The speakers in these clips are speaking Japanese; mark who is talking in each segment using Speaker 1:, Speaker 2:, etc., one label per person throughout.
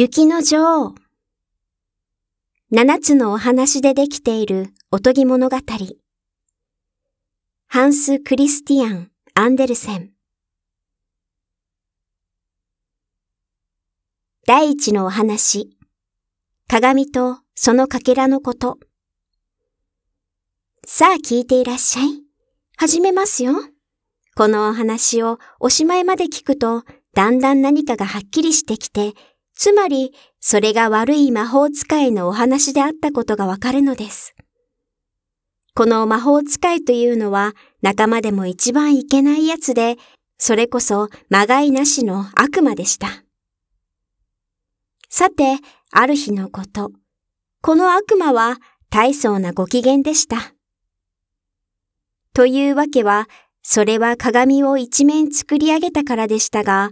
Speaker 1: 雪の女王。七つのお話でできているおとぎ物語。ハンス・クリスティアン・アンデルセン。第一のお話。鏡とそのかけらのこと。さあ聞いていらっしゃい。始めますよ。このお話をおしまいまで聞くと、だんだん何かがはっきりしてきて、つまり、それが悪い魔法使いのお話であったことがわかるのです。この魔法使いというのは仲間でも一番いけないやつで、それこそまがいなしの悪魔でした。さて、ある日のこと、この悪魔は大層なご機嫌でした。というわけは、それは鏡を一面作り上げたからでしたが、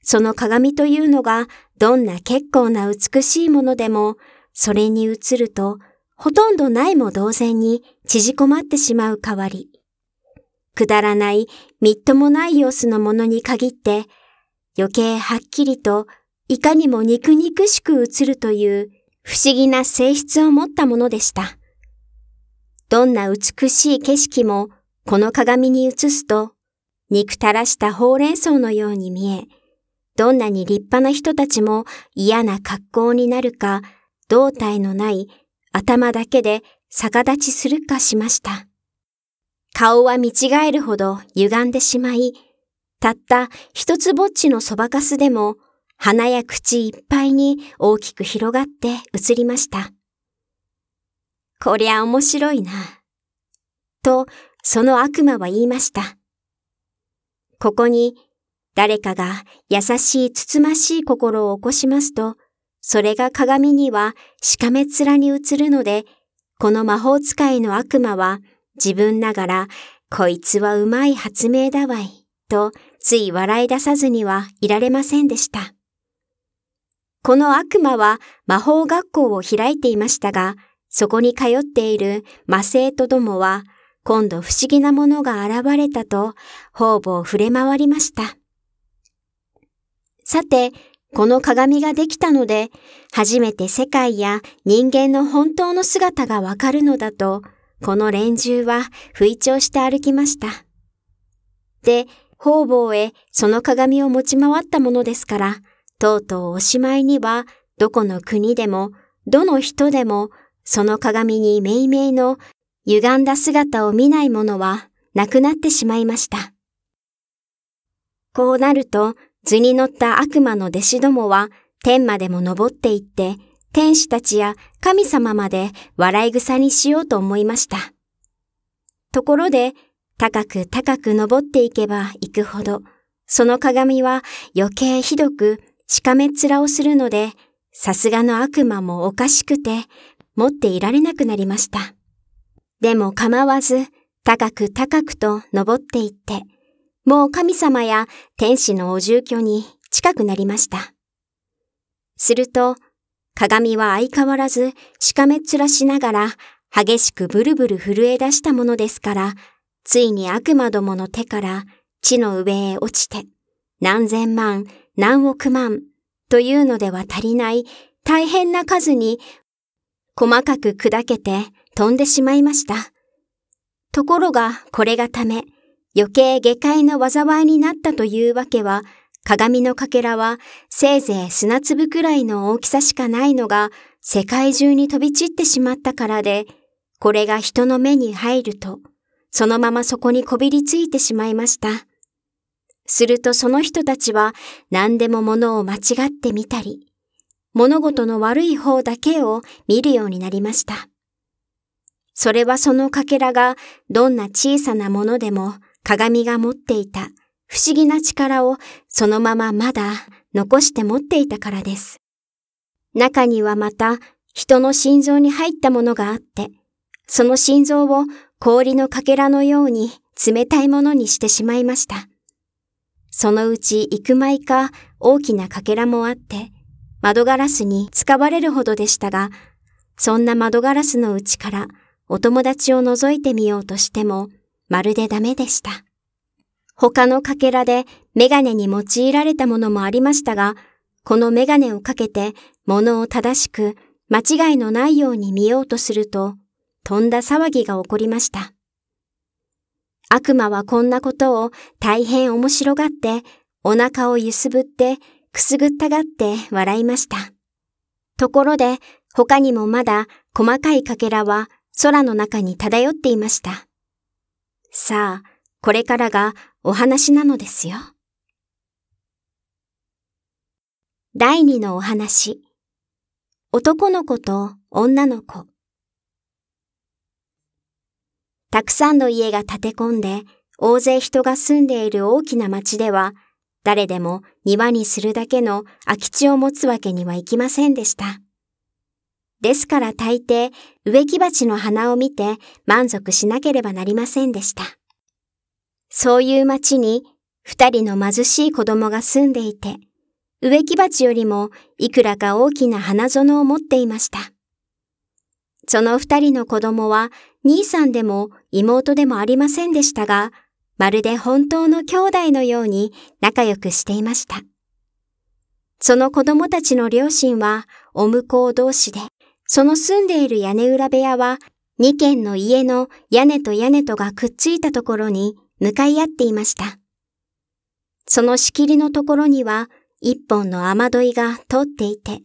Speaker 1: その鏡というのがどんな結構な美しいものでも、それに映ると、ほとんどないも同然に縮こまってしまう代わり、くだらないみっともない様子のものに限って、余計はっきりといかにも肉肉しく映るという不思議な性質を持ったものでした。どんな美しい景色もこの鏡に映すと、憎たらしたほうれん草のように見え、どんなに立派な人たちも嫌な格好になるか、胴体のない頭だけで逆立ちするかしました。顔は見違えるほど歪んでしまい、たった一つぼっちのそばかすでも鼻や口いっぱいに大きく広がって映りました。こりゃ面白いな。と、その悪魔は言いました。ここに誰かが優しいつつましい心を起こしますと、それが鏡にはしかめ面に映るので、この魔法使いの悪魔は自分ながら、こいつはうまい発明だわい、とつい笑い出さずにはいられませんでした。この悪魔は魔法学校を開いていましたが、そこに通っている魔性とどもは、今度不思議なものが現れたと、方々触れ回りました。さて、この鏡ができたので、初めて世界や人間の本当の姿がわかるのだと、この連中は吹聴して歩きました。で、方々へその鏡を持ち回ったものですから、とうとうおしまいには、どこの国でも、どの人でも、その鏡に命名の歪んだ姿を見ないものはなくなってしまいました。こうなると、図に乗った悪魔の弟子どもは天までも登っていって、天使たちや神様まで笑い草にしようと思いました。ところで、高く高く登っていけば行くほど、その鏡は余計ひどくしかめ面をするので、さすがの悪魔もおかしくて、持っていられなくなりました。でも構わず、高く高くと登っていって、もう神様や天使のお住居に近くなりました。すると、鏡は相変わらずしかめっ面しながら激しくブルブル震え出したものですから、ついに悪魔どもの手から地の上へ落ちて、何千万、何億万というのでは足りない大変な数に細かく砕けて飛んでしまいました。ところがこれがため、余計下界の災いになったというわけは、鏡のかけらはせいぜい砂粒くらいの大きさしかないのが世界中に飛び散ってしまったからで、これが人の目に入ると、そのままそこにこびりついてしまいました。するとその人たちは何でも物を間違ってみたり、物事の悪い方だけを見るようになりました。それはそのかけらがどんな小さなものでも鏡が持っていた不思議な力をそのまままだ残して持っていたからです。中にはまた人の心臓に入ったものがあって、その心臓を氷のかけらのように冷たいものにしてしまいました。そのうち幾枚か大きなかけらもあって、窓ガラスに使われるほどでしたが、そんな窓ガラスのうちからお友達を覗いてみようとしても、まるでダメでした。他のかけらでメガネに用いられたものもありましたが、このメガネをかけて物を正しく間違いのないように見ようとすると、とんだ騒ぎが起こりました。悪魔はこんなことを大変面白がって、お腹をゆすぶって、くすぐったがって笑いました。ところで、他にもまだ細かいかけらは空の中に漂っていました。さあ、これからがお話なのですよ。第二のお話。男の子と女の子。たくさんの家が建て込んで、大勢人が住んでいる大きな町では、誰でも庭にするだけの空き地を持つわけにはいきませんでした。ですから大抵植木鉢の花を見て満足しなければなりませんでした。そういう町に二人の貧しい子供が住んでいて、植木鉢よりもいくらか大きな花園を持っていました。その二人の子供は兄さんでも妹でもありませんでしたが、まるで本当の兄弟のように仲良くしていました。その子供たちの両親はお向こう同士で、その住んでいる屋根裏部屋は、2軒の家の屋根と屋根とがくっついたところに向かい合っていました。その仕切りのところには、一本の雨どいが通っていて、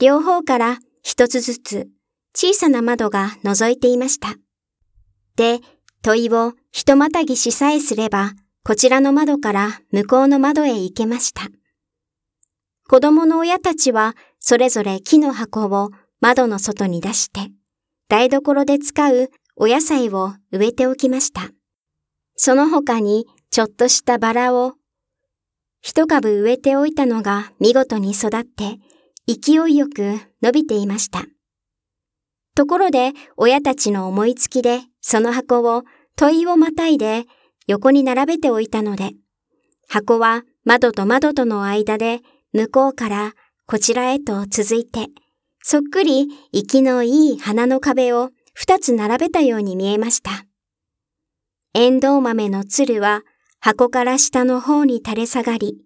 Speaker 1: 両方から一つずつ小さな窓が覗いていました。で、問いをひとまたぎしさえすれば、こちらの窓から向こうの窓へ行けました。子供の親たちはそれぞれ木の箱を窓の外に出して、台所で使うお野菜を植えておきました。その他にちょっとしたバラを一株植えておいたのが見事に育って勢いよく伸びていました。ところで親たちの思いつきでその箱を問いをまたいで横に並べておいたので、箱は窓と窓との間で向こうからこちらへと続いてそっくり息のいい花の壁を二つ並べたように見えました。エンドウ豆のつるは箱から下の方に垂れ下がり、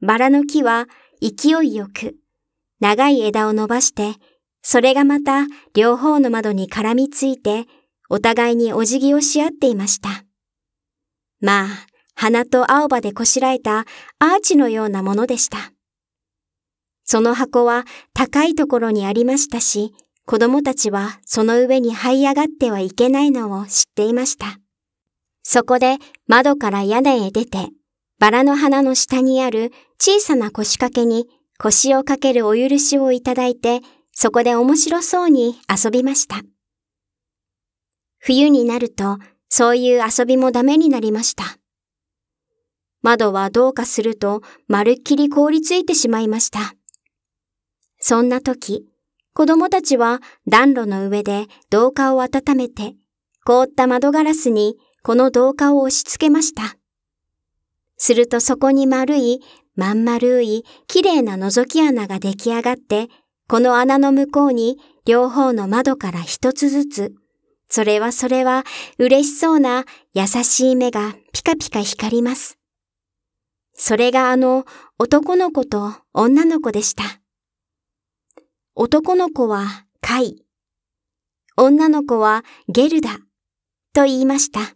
Speaker 1: バラの木は勢いよく長い枝を伸ばして、それがまた両方の窓に絡みついて、お互いにお辞儀をし合っていました。まあ、花と青葉でこしらえたアーチのようなものでした。その箱は高いところにありましたし、子供たちはその上に這い上がってはいけないのを知っていました。そこで窓から屋根へ出て、バラの花の下にある小さな腰掛けに腰をかけるお許しをいただいて、そこで面白そうに遊びました。冬になると、そういう遊びもダメになりました。窓はどうかすると、まるっきり凍りついてしまいました。そんな時、子供たちは暖炉の上で銅下を温めて、凍った窓ガラスにこの銅下を押し付けました。するとそこに丸い、まん丸い、綺麗な覗き穴が出来上がって、この穴の向こうに両方の窓から一つずつ、それはそれは嬉しそうな優しい目がピカピカ光ります。それがあの男の子と女の子でした。男の子はカイ、女の子はゲルダと言いました。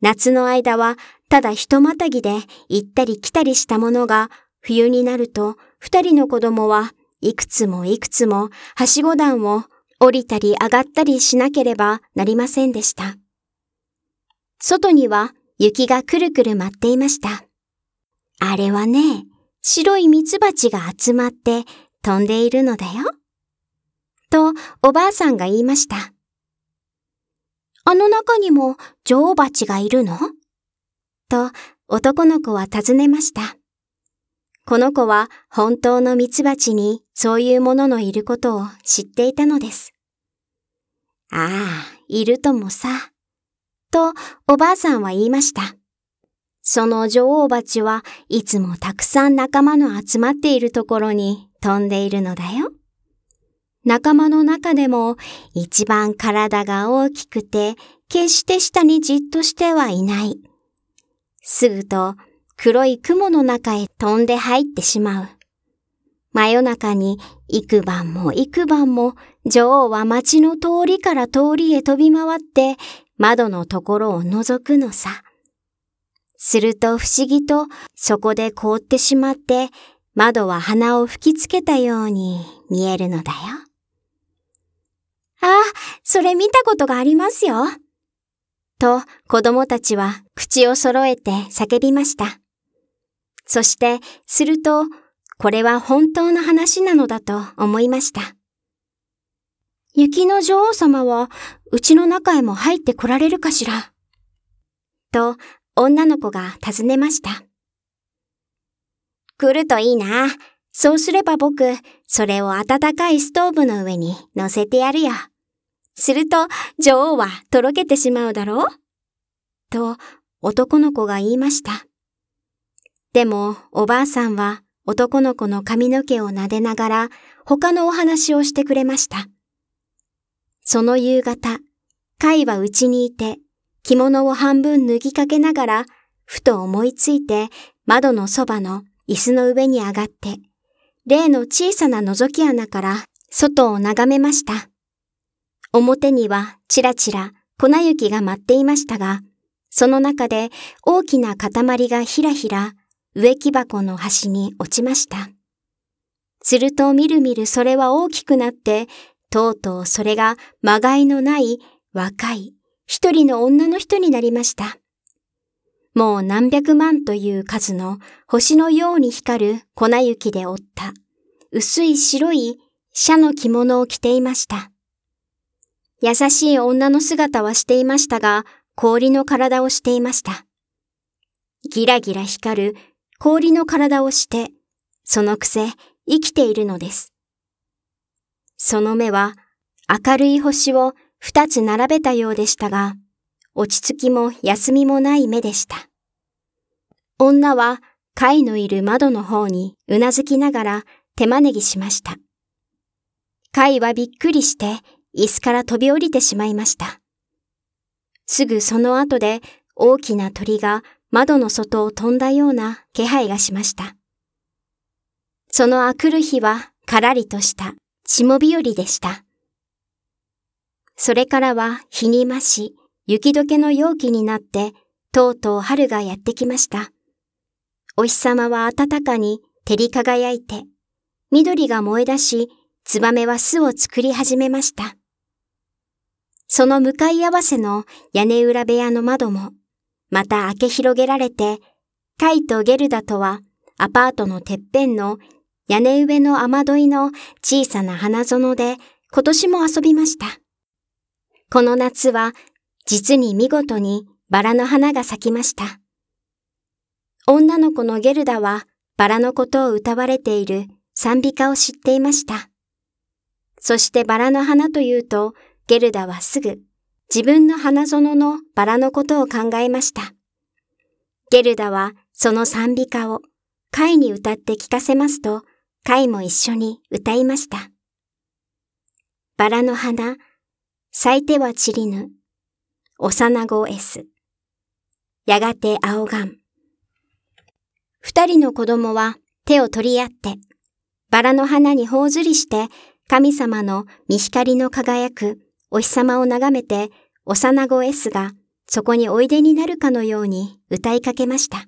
Speaker 1: 夏の間はただひとまたぎで行ったり来たりしたものが冬になると二人の子供はいくつもいくつもはしご段を降りたり上がったりしなければなりませんでした。外には雪がくるくる舞っていました。あれはね、白い蜜蜂が集まって飛んでいるのだよ。とおばあさんが言いました。あの中にも女王蜂がいるのと男の子は尋ねました。この子は本当のミツバチにそういうもののいることを知っていたのです。ああ、いるともさ。とおばあさんは言いました。その女王蜂はいつもたくさん仲間の集まっているところに飛んでいるのだよ。仲間の中でも一番体が大きくて決して下にじっとしてはいない。すぐと黒い雲の中へ飛んで入ってしまう。真夜中に幾晩も幾晩も女王は町の通りから通りへ飛び回って窓のところを覗くのさ。すると不思議とそこで凍ってしまって窓は鼻を吹きつけたように見えるのだよ。ああ、それ見たことがありますよ。と子供たちは口を揃えて叫びました。そして、すると、これは本当の話なのだと思いました。雪の女王様は、うちの中へも入って来られるかしら。と、女の子が尋ねました。来るといいな。そうすれば僕、それを温かいストーブの上に乗せてやるよ。すると、女王はとろけてしまうだろうと、男の子が言いました。でも、おばあさんは男の子の髪の毛を撫でながら、他のお話をしてくれました。その夕方、貝は家にいて、着物を半分脱ぎかけながら、ふと思いついて、窓のそばの椅子の上に上がって、例の小さな覗き穴から外を眺めました。表にはちらちら粉雪が舞っていましたが、その中で大きな塊がひらひら植木箱の端に落ちました。するとみるみるそれは大きくなって、とうとうそれがまがいのない若い一人の女の人になりました。もう何百万という数の星のように光る粉雪で折った薄い白い社の着物を着ていました。優しい女の姿はしていましたが、氷の体をしていました。ギラギラ光る氷の体をして、そのくせ生きているのです。その目は明るい星を二つ並べたようでしたが、落ち着きも休みもない目でした。女は貝のいる窓の方にうなずきながら手招きしました。貝はびっくりして椅子から飛び降りてしまいました。すぐその後で大きな鳥が窓の外を飛んだような気配がしました。そのあくる日はからりとした霜日和でした。それからは日に増し、雪解けの容器になって、とうとう春がやってきました。お日様は暖かに照り輝いて、緑が燃え出し、ツバメは巣を作り始めました。その向かい合わせの屋根裏部屋の窓も、また開け広げられて、カイとゲルダとはアパートのてっぺんの屋根上の雨どいの小さな花園で今年も遊びました。この夏は実に見事にバラの花が咲きました。女の子のゲルダはバラのことを歌われている賛美歌を知っていました。そしてバラの花というと、ゲルダはすぐ自分の花園のバラのことを考えました。ゲルダはその賛美歌をカイに歌って聞かせますと、カイも一緒に歌いました。バラの花、咲いては散りぬ。幼子 S。やがて青がん。二人の子供は手を取り合って、バラの花に頬ずりして、神様の見光の輝くお日様を眺めて、幼子 S がそこにおいでになるかのように歌いかけました。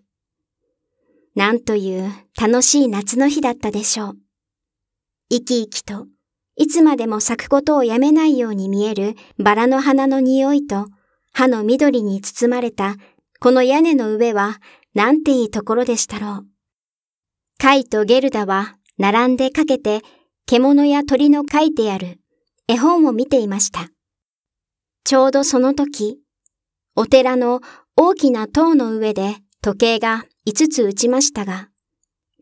Speaker 1: なんという楽しい夏の日だったでしょう。生き生きと、いつまでも咲くことをやめないように見えるバラの花の匂いと、葉の緑に包まれた、この屋根の上は、なんていいところでしたろう。カイとゲルダは、並んでかけて、獣や鳥の書いてある絵本を見ていました。ちょうどその時、お寺の大きな塔の上で時計が5つ打ちましたが、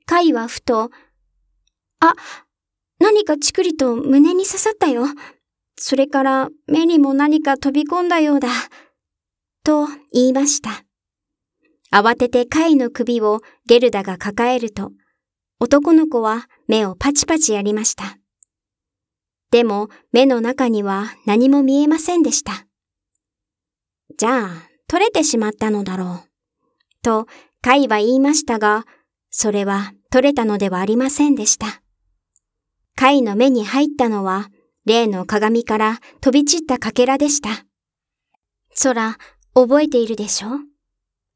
Speaker 1: カイはふと、あ、何かチクリと胸に刺さったよ。それから目にも何か飛び込んだようだ。と言いました。慌てて貝の首をゲルダが抱えると、男の子は目をパチパチやりました。でも目の中には何も見えませんでした。じゃあ、取れてしまったのだろう。と、貝は言いましたが、それは取れたのではありませんでした。貝の目に入ったのは、例の鏡から飛び散ったかけらでした。空、覚えているでしょ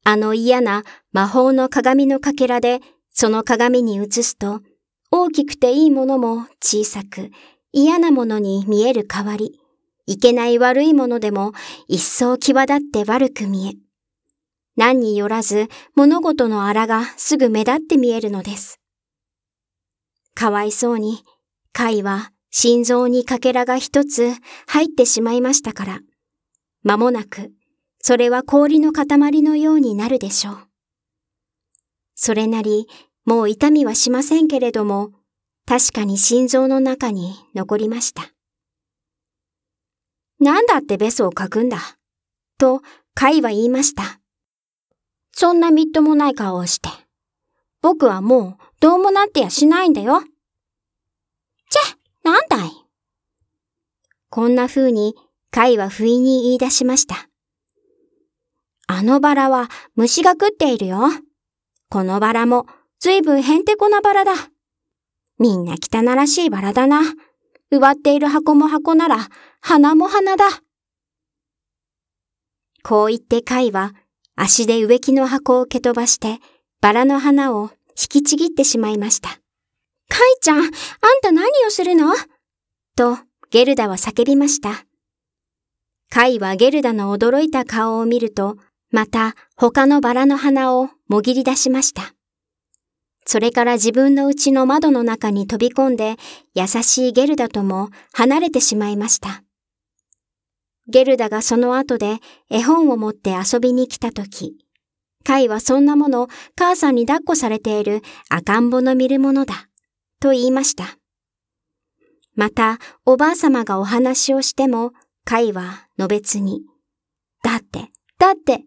Speaker 1: あの嫌な魔法の鏡のかけらで、その鏡に映すと、大きくていいものも小さく、嫌なものに見える代わり、いけない悪いものでも一層際立って悪く見え、何によらず物事の荒がすぐ目立って見えるのです。かわいそうに、貝は心臓にかけらが一つ入ってしまいましたから、間もなくそれは氷の塊のようになるでしょう。それなり、もう痛みはしませんけれども、確かに心臓の中に残りました。なんだってベソを書くんだ。と、カイは言いました。そんなみっともない顔をして。僕はもうどうもなってやしないんだよ。ェゃ、なんだい。こんな風に、カイは不意に言い出しました。あのバラは虫が食っているよ。このバラもずいぶんへんてこなバラだ。みんな汚らしいバラだな。植わっている箱も箱なら、花も花だ。こう言って貝は足で植木の箱を蹴飛ばしてバラの花を引きちぎってしまいました。カイちゃん、あんた何をするのとゲルダは叫びました。カイはゲルダの驚いた顔を見るとまた他のバラの花をもぎり出しました。それから自分の家の窓の中に飛び込んで優しいゲルダとも離れてしまいました。ゲルダがその後で絵本を持って遊びに来た時、カイはそんなもの母さんに抱っこされている赤ん坊の見るものだ、と言いました。また、おばあさまがお話をしても、カイはのつに、だって、だって、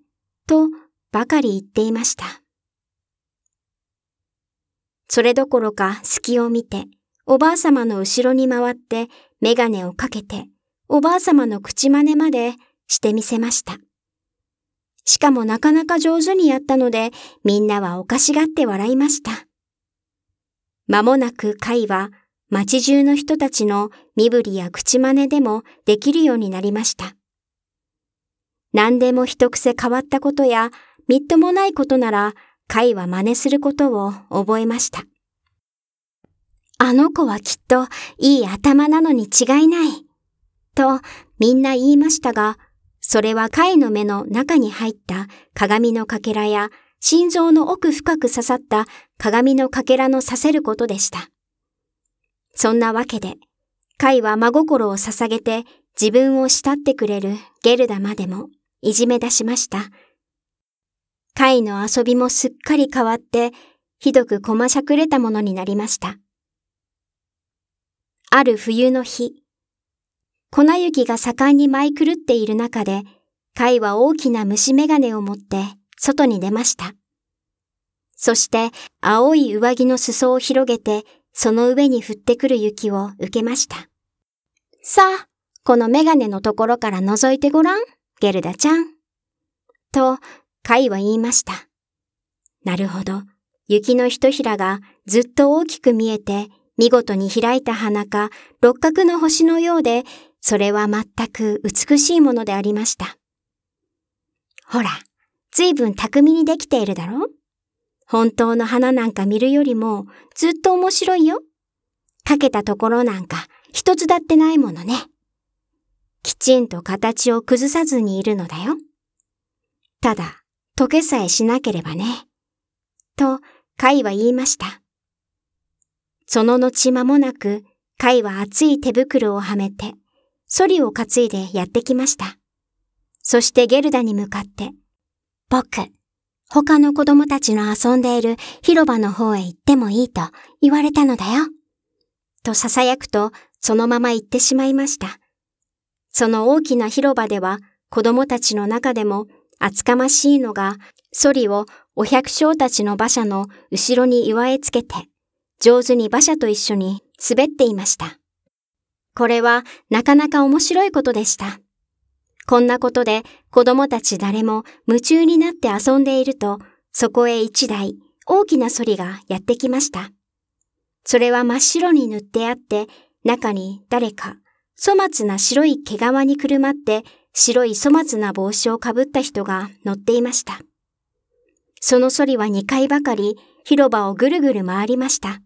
Speaker 1: とばかり言っていました。それどころか隙を見て、おばあさまの後ろに回ってメガネをかけて、おばあさまの口真似までしてみせました。しかもなかなか上手にやったので、みんなはおかしがって笑いました。まもなく会は、町中の人たちの身振りや口真似でもできるようになりました。何でも一癖変わったことや、みっともないことなら、会は真似することを覚えました。あの子はきっといい頭なのに違いない。と、みんな言いましたが、それは貝の目の中に入った鏡のかけらや心臓の奥深く刺さった鏡のかけらのさせることでした。そんなわけで、貝は真心を捧げて自分を慕ってくれるゲルダまでもいじめ出しました。会の遊びもすっかり変わって、ひどくこましゃくれたものになりました。ある冬の日、粉雪が盛んに舞い狂っている中で、貝は大きな虫眼鏡を持って外に出ました。そして青い上着の裾を広げて、その上に降ってくる雪を受けました。さあ、このメガネのところから覗いてごらん。ゲルダちゃん。と、カイは言いました。なるほど。雪のひとひらがずっと大きく見えて、見事に開いた花か六角の星のようで、それは全く美しいものでありました。ほら、ずいぶん巧みにできているだろ本当の花なんか見るよりもずっと面白いよ。かけたところなんか一つだってないものね。きちんと形を崩さずにいるのだよ。ただ、溶けさえしなければね。と、カイは言いました。その後間もなく、カイは熱い手袋をはめて、ソリを担いでやってきました。そしてゲルダに向かって、僕、他の子供たちの遊んでいる広場の方へ行ってもいいと言われたのだよ。と囁くと、そのまま行ってしまいました。その大きな広場では子供たちの中でも厚かましいのが、ソリをお百姓たちの馬車の後ろに岩へつけて、上手に馬車と一緒に滑っていました。これはなかなか面白いことでした。こんなことで子供たち誰も夢中になって遊んでいると、そこへ一台大きなソリがやってきました。それは真っ白に塗ってあって、中に誰か粗末な白い毛皮にくるまって白い粗末な帽子をかぶった人が乗っていました。そのソリは2回ばかり広場をぐるぐる回りました。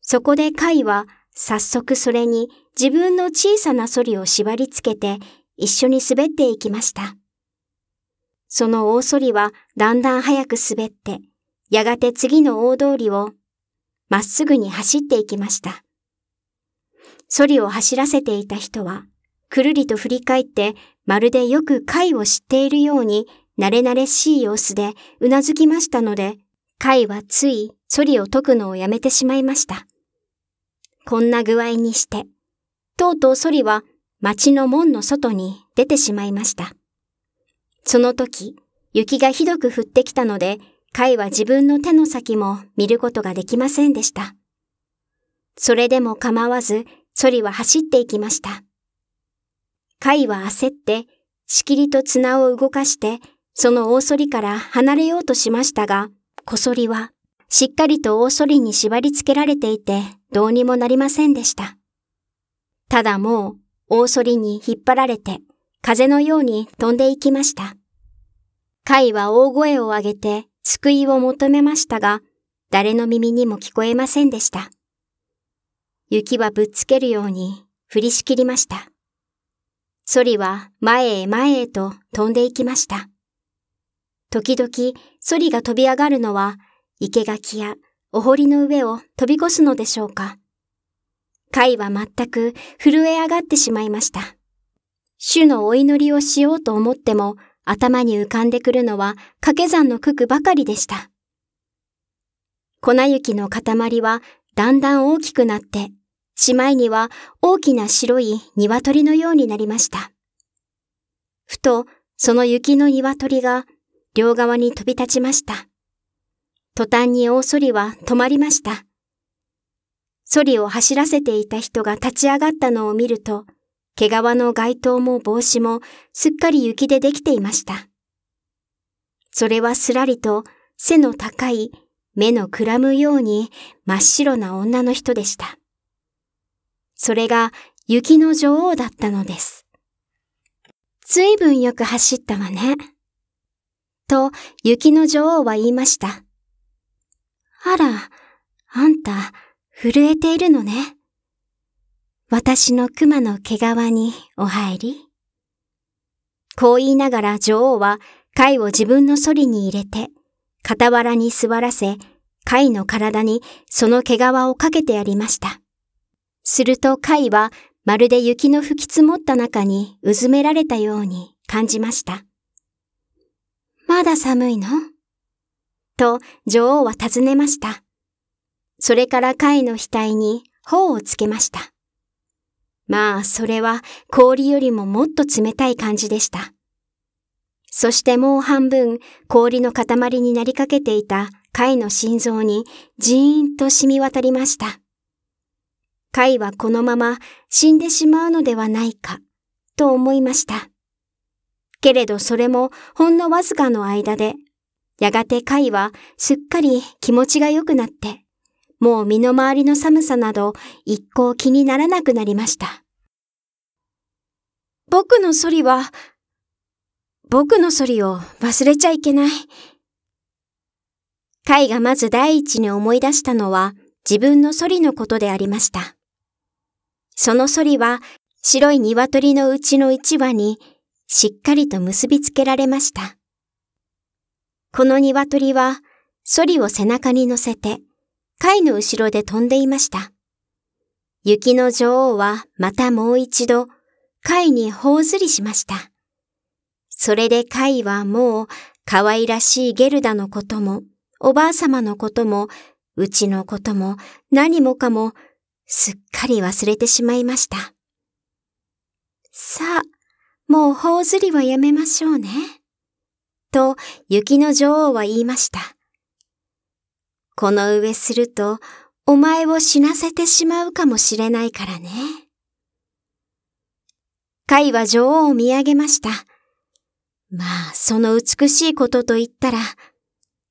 Speaker 1: そこでカイは早速それに自分の小さなソリを縛り付けて一緒に滑っていきました。その大ソリはだんだん早く滑って、やがて次の大通りをまっすぐに走っていきました。ソリを走らせていた人は、くるりと振り返って、まるでよく貝を知っているように、慣れ慣れしい様子でうなずきましたので、貝はついソリを解くのをやめてしまいました。こんな具合にして、とうとうソリは町の門の外に出てしまいました。その時、雪がひどく降ってきたので、貝は自分の手の先も見ることができませんでした。それでも構わずソリは走っていきました。カイは焦って、しきりと綱を動かして、その大ソリから離れようとしましたが、小ソリは、しっかりと大ソリに縛り付けられていて、どうにもなりませんでした。ただもう、大ソリに引っ張られて、風のように飛んでいきました。カイは大声を上げて、救いを求めましたが、誰の耳にも聞こえませんでした。雪はぶっつけるように振りしきりました。ソリは前へ前へと飛んでいきました。時々ソリが飛び上がるのは生垣やお堀の上を飛び越すのでしょうか。貝は全く震え上がってしまいました。主のお祈りをしようと思っても頭に浮かんでくるのは掛け算の九九ばかりでした。粉雪の塊はだんだん大きくなって、しまいには大きな白い鶏のようになりました。ふと、その雪の鶏が両側に飛び立ちました。途端に大ソリは止まりました。ソリを走らせていた人が立ち上がったのを見ると、毛皮の街灯も帽子もすっかり雪でできていました。それはすらりと背の高い目のくらむように真っ白な女の人でした。それが雪の女王だったのです。ずいぶんよく走ったわね。と、雪の女王は言いました。あら、あんた、震えているのね。私の熊の毛皮にお入り。こう言いながら女王は貝を自分のそりに入れて傍らに座らせ、貝の体にその毛皮をかけてやりました。すると貝はまるで雪の吹き積もった中にうずめられたように感じました。まだ寒いのと女王は尋ねました。それから貝の額に頬をつけました。まあ、それは氷よりももっと冷たい感じでした。そしてもう半分氷の塊になりかけていた貝の心臓にジーンと染み渡りました。貝はこのまま死んでしまうのではないかと思いました。けれどそれもほんのわずかの間で、やがて貝はすっかり気持ちが良くなって、もう身の回りの寒さなど一向気にならなくなりました。僕のソリは僕のソリを忘れちゃいけない。カイがまず第一に思い出したのは自分のソリのことでありました。そのソリは白い鶏のうちの一羽にしっかりと結びつけられました。この鶏はソリを背中に乗せて貝の後ろで飛んでいました。雪の女王はまたもう一度貝に頬ずりしました。それでカイはもう可愛らしいゲルダのことも、おばあさまのことも、うちのことも何もかもすっかり忘れてしまいました。さあ、もう頬ずりはやめましょうね。と雪の女王は言いました。この上するとお前を死なせてしまうかもしれないからね。カイは女王を見上げました。まあ、その美しいことと言ったら、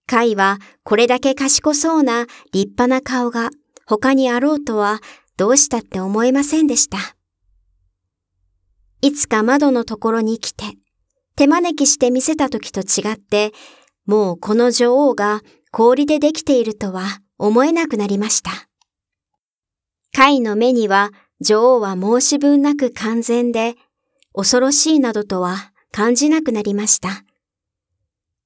Speaker 1: カイはこれだけ賢そうな立派な顔が他にあろうとはどうしたって思えませんでした。いつか窓のところに来て、手招きして見せた時と違って、もうこの女王が氷でできているとは思えなくなりました。カイの目には女王は申し分なく完全で、恐ろしいなどとは感じなくなりました。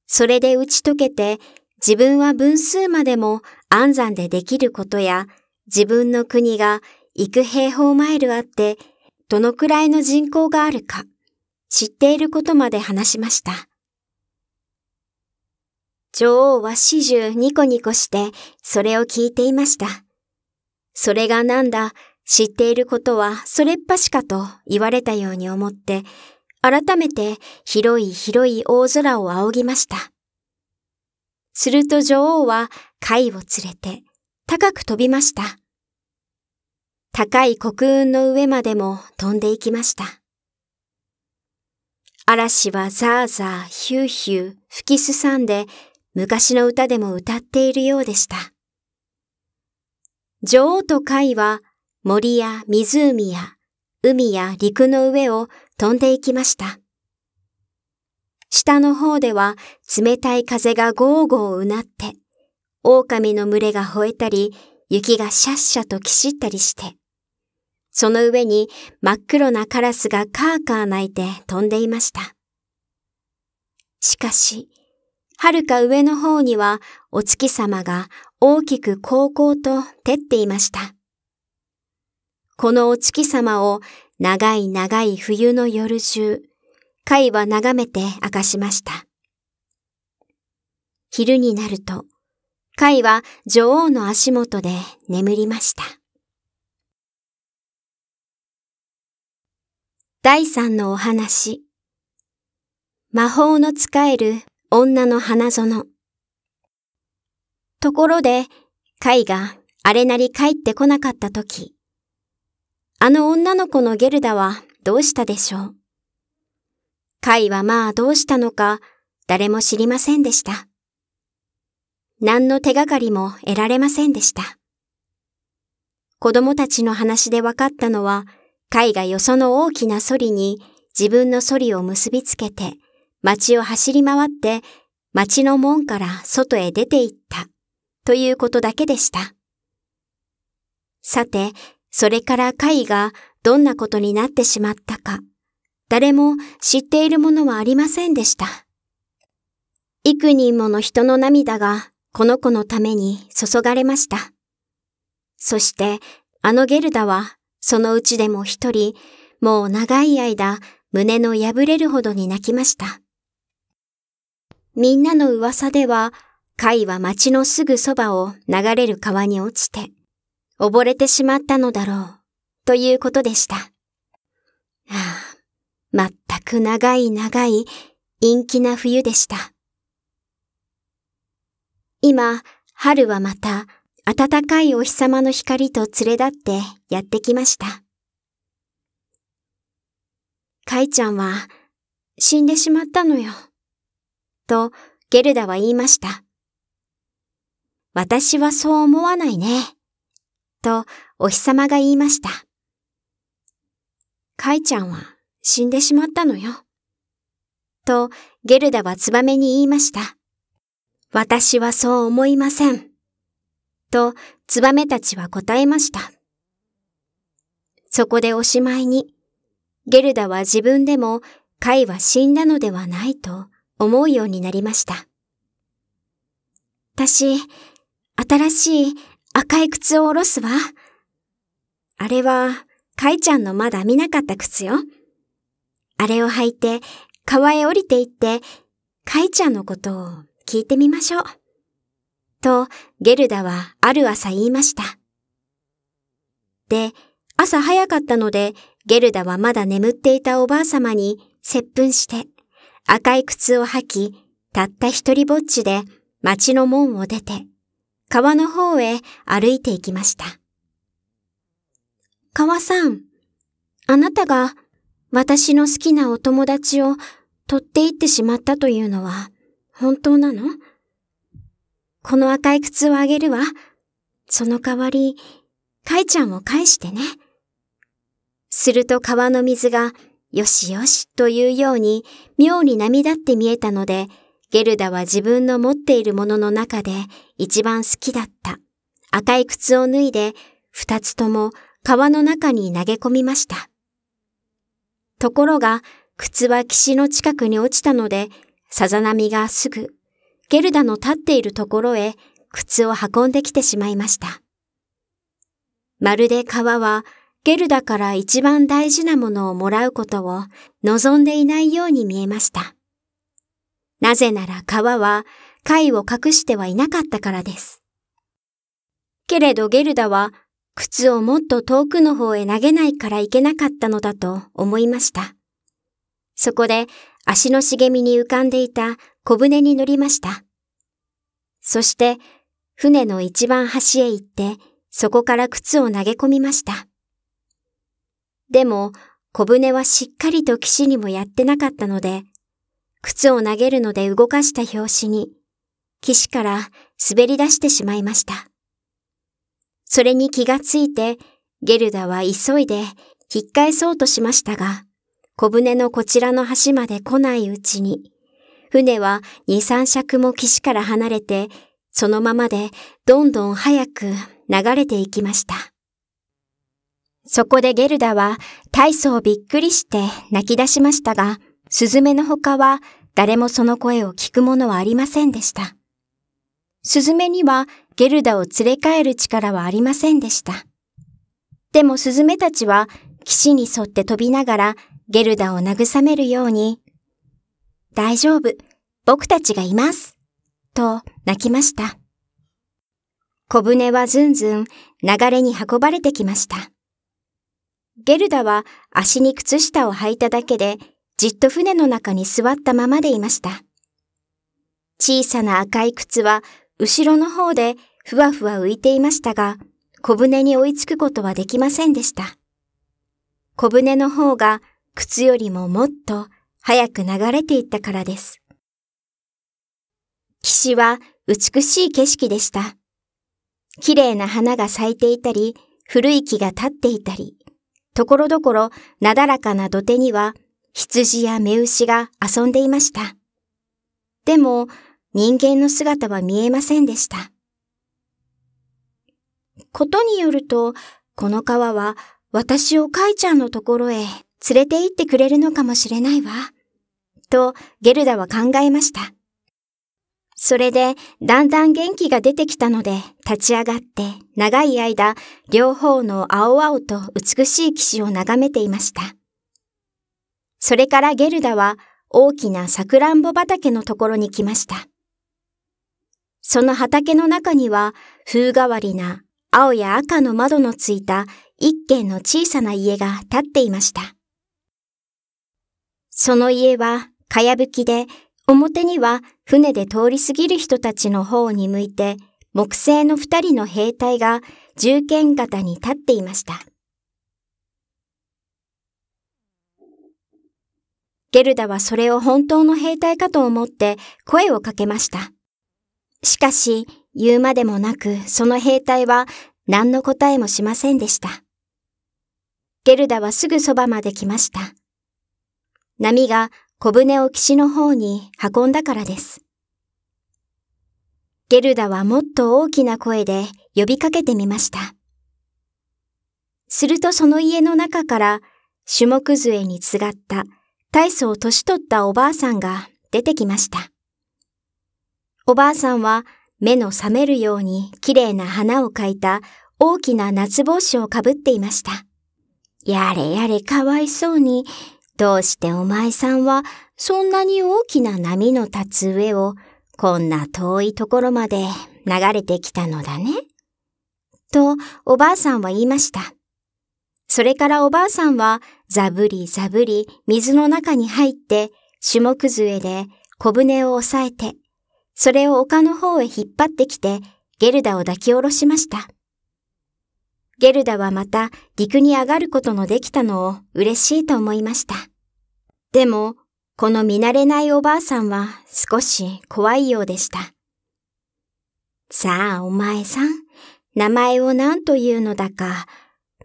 Speaker 1: それで打ち解けて自分は分数までも安産でできることや自分の国が幾平方マイルあってどのくらいの人口があるか知っていることまで話しました。女王は始終ニコニコしてそれを聞いていました。それがなんだ知っていることはそれっぱしかと言われたように思って改めて広い広い大空を仰ぎました。すると女王は貝を連れて高く飛びました。高い黒雲の上までも飛んでいきました。嵐はザーザーヒューヒュー吹きすさんで昔の歌でも歌っているようでした。女王と貝は森や湖や海や陸の上を飛んでいきました。下の方では冷たい風がゴーゴーうなって、狼の群れが吠えたり、雪がシャッシャときしったりして、その上に真っ黒なカラスがカーカー鳴いて飛んでいました。しかし、遥か上の方にはお月様が大きく高校と照っていました。このお月様を長い長い冬の夜中、貝は眺めて明かしました。昼になると、貝は女王の足元で眠りました。第三のお話。魔法の使える女の花園。ところで、貝があれなり帰ってこなかった時、あの女の子のゲルダはどうしたでしょう。カイはまあどうしたのか誰も知りませんでした。何の手がかりも得られませんでした。子供たちの話で分かったのは、カイがよその大きなソリに自分のソリを結びつけて、町を走り回って、町の門から外へ出て行った、ということだけでした。さて、それからカイがどんなことになってしまったか、誰も知っているものはありませんでした。幾人もの人の涙がこの子のために注がれました。そして、あのゲルダは、そのうちでも一人、もう長い間、胸の破れるほどに泣きました。みんなの噂では、カイは町のすぐそばを流れる川に落ちて、溺れてしまったのだろう、ということでした。はあ、全く長い長い陰気な冬でした。今、春はまた暖かいお日様の光と連れ立ってやってきました。かいちゃんは死んでしまったのよ。とゲルダは言いました。私はそう思わないね。とお日様が言いました。カイちゃんは死んでしまったのよ。とゲルダはツバメに言いました。私はそう思いません。とツバメたちは答えました。そこでおしまいに、ゲルダは自分でもカイは死んだのではないと思うようになりました。私、新しい赤い靴を下ろすわ。あれは、かいちゃんのまだ見なかった靴よ。あれを履いて、川へ降りて行って、かいちゃんのことを聞いてみましょう。と、ゲルダはある朝言いました。で、朝早かったので、ゲルダはまだ眠っていたおばあさまに接吻して、赤い靴を履き、たった一人ぼっちで町の門を出て、川の方へ歩いて行きました。川さん、あなたが私の好きなお友達を取って行ってしまったというのは本当なのこの赤い靴をあげるわ。その代わり、カイちゃんを返してね。すると川の水がよしよしというように妙に波立って見えたので、ゲルダは自分の持っているものの中で一番好きだった。赤い靴を脱いで、二つとも川の中に投げ込みました。ところが、靴は岸の近くに落ちたので、さざ波がすぐ、ゲルダの立っているところへ靴を運んできてしまいました。まるで川は、ゲルダから一番大事なものをもらうことを望んでいないように見えました。なぜなら川は貝を隠してはいなかったからです。けれどゲルダは靴をもっと遠くの方へ投げないからいけなかったのだと思いました。そこで足の茂みに浮かんでいた小舟に乗りました。そして船の一番端へ行ってそこから靴を投げ込みました。でも小舟はしっかりと岸にもやってなかったので靴を投げるので動かした拍子に、岸から滑り出してしまいました。それに気がついて、ゲルダは急いで引っ返そうとしましたが、小舟のこちらの橋まで来ないうちに、船は二三尺も岸から離れて、そのままでどんどん早く流れていきました。そこでゲルダは大層びっくりして泣き出しましたが、スズメの他は誰もその声を聞くものはありませんでした。スズメにはゲルダを連れ帰る力はありませんでした。でもスズメたちは岸に沿って飛びながらゲルダを慰めるように、大丈夫、僕たちがいます、と泣きました。小舟はずんずん流れに運ばれてきました。ゲルダは足に靴下を履いただけでじっと船の中に座ったままでいました。小さな赤い靴は後ろの方でふわふわ浮いていましたが、小舟に追いつくことはできませんでした。小舟の方が靴よりももっと早く流れていったからです。岸は美しい景色でした。綺麗な花が咲いていたり、古い木が立っていたり、ところどころなだらかな土手には羊や目牛が遊んでいました。でも人間の姿は見えませんでした。ことによると、この川は私をカイちゃんのところへ連れて行ってくれるのかもしれないわ。とゲルダは考えました。それでだんだん元気が出てきたので立ち上がって長い間両方の青々と美しい騎士を眺めていました。それからゲルダは大きなサクランボ畑のところに来ました。その畑の中には風変わりな青や赤の窓のついた一軒の小さな家が建っていました。その家はかやぶきで表には船で通り過ぎる人たちの方に向いて木製の二人の兵隊が銃剣型に立っていました。ゲルダはそれを本当の兵隊かと思って声をかけました。しかし、言うまでもなく、その兵隊は何の答えもしませんでした。ゲルダはすぐそばまで来ました。波が小舟を岸の方に運んだからです。ゲルダはもっと大きな声で呼びかけてみました。するとその家の中から、種木杖につがった大層年取ったおばあさんが出てきました。おばあさんは目の覚めるように綺麗な花を描いた大きな夏帽子をかぶっていました。やれやれかわいそうに、どうしてお前さんはそんなに大きな波の立つ上をこんな遠いところまで流れてきたのだね。とおばあさんは言いました。それからおばあさんは、ざぶりざぶり水の中に入って、種目杖で小舟を押さえて、それを丘の方へ引っ張ってきて、ゲルダを抱き下ろしました。ゲルダはまた陸に上がることのできたのを嬉しいと思いました。でも、この見慣れないおばあさんは少し怖いようでした。さあ、お前さん、名前を何というのだか、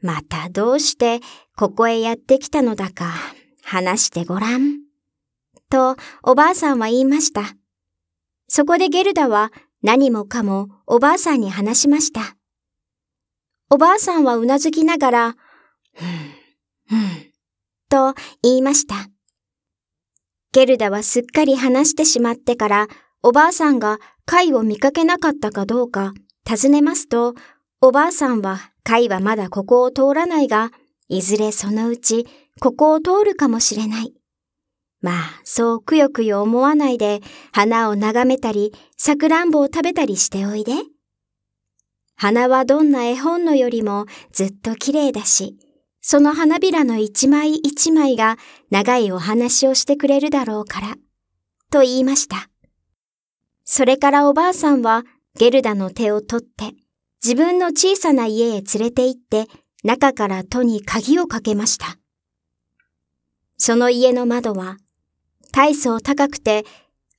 Speaker 1: またどうしてここへやってきたのだか話してごらん。とおばあさんは言いました。そこでゲルダは何もかもおばあさんに話しました。おばあさんはうなずきながら、うん、うん、と言いました。ゲルダはすっかり話してしまってから、おばあさんが貝を見かけなかったかどうか尋ねますと、おばあさんは会はまだここを通らないが、いずれそのうちここを通るかもしれない。まあ、そうくよくよ思わないで、花を眺めたり、さくらんぼを食べたりしておいで。花はどんな絵本のよりもずっと綺麗だし、その花びらの一枚一枚が長いお話をしてくれるだろうから、と言いました。それからおばあさんはゲルダの手を取って、自分の小さな家へ連れて行って、中から戸に鍵をかけました。その家の窓は、大層高くて、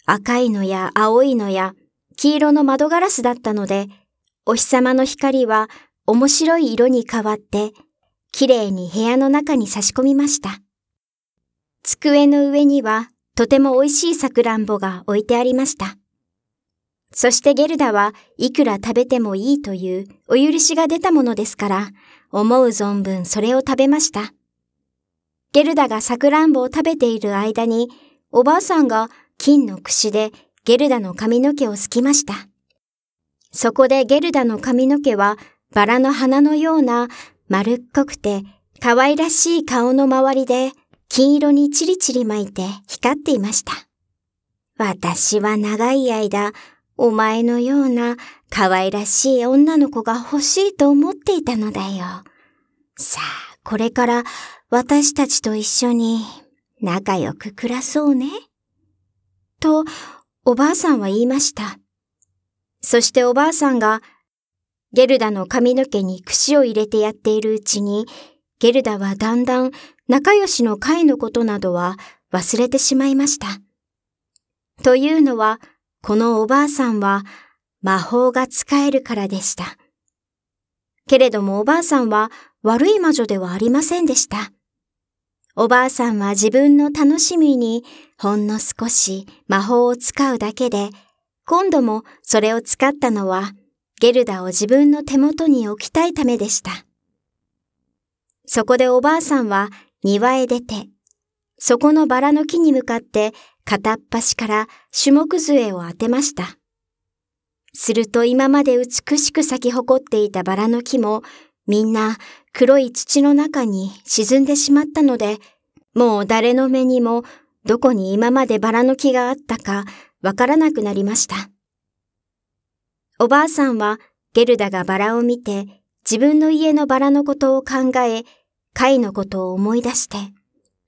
Speaker 1: 赤いのや青いのや黄色の窓ガラスだったので、お日様の光は面白い色に変わって、きれいに部屋の中に差し込みました。机の上にはとても美味しいさくらんぼが置いてありました。そしてゲルダはいくら食べてもいいというお許しが出たものですから、思う存分それを食べました。ゲルダがサクランボを食べている間に、おばあさんが金の櫛でゲルダの髪の毛をすきました。そこでゲルダの髪の毛はバラの花のような丸っこくて可愛らしい顔の周りで金色にチリチリ巻いて光っていました。私は長い間お前のような可愛らしい女の子が欲しいと思っていたのだよ。さあ、これから私たちと一緒に仲良く暮らそうね。と、おばあさんは言いました。そしておばあさんが、ゲルダの髪の毛に櫛を入れてやっているうちに、ゲルダはだんだん仲良しの会のことなどは忘れてしまいました。というのは、このおばあさんは魔法が使えるからでした。けれどもおばあさんは悪い魔女ではありませんでした。おばあさんは自分の楽しみにほんの少し魔法を使うだけで、今度もそれを使ったのはゲルダを自分の手元に置きたいためでした。そこでおばあさんは庭へ出て、そこのバラの木に向かって片っ端から種木杖を当てました。すると今まで美しく咲き誇っていたバラの木もみんな黒い土の中に沈んでしまったので、もう誰の目にもどこに今までバラの木があったかわからなくなりました。おばあさんはゲルダがバラを見て自分の家のバラのことを考え、貝のことを思い出して、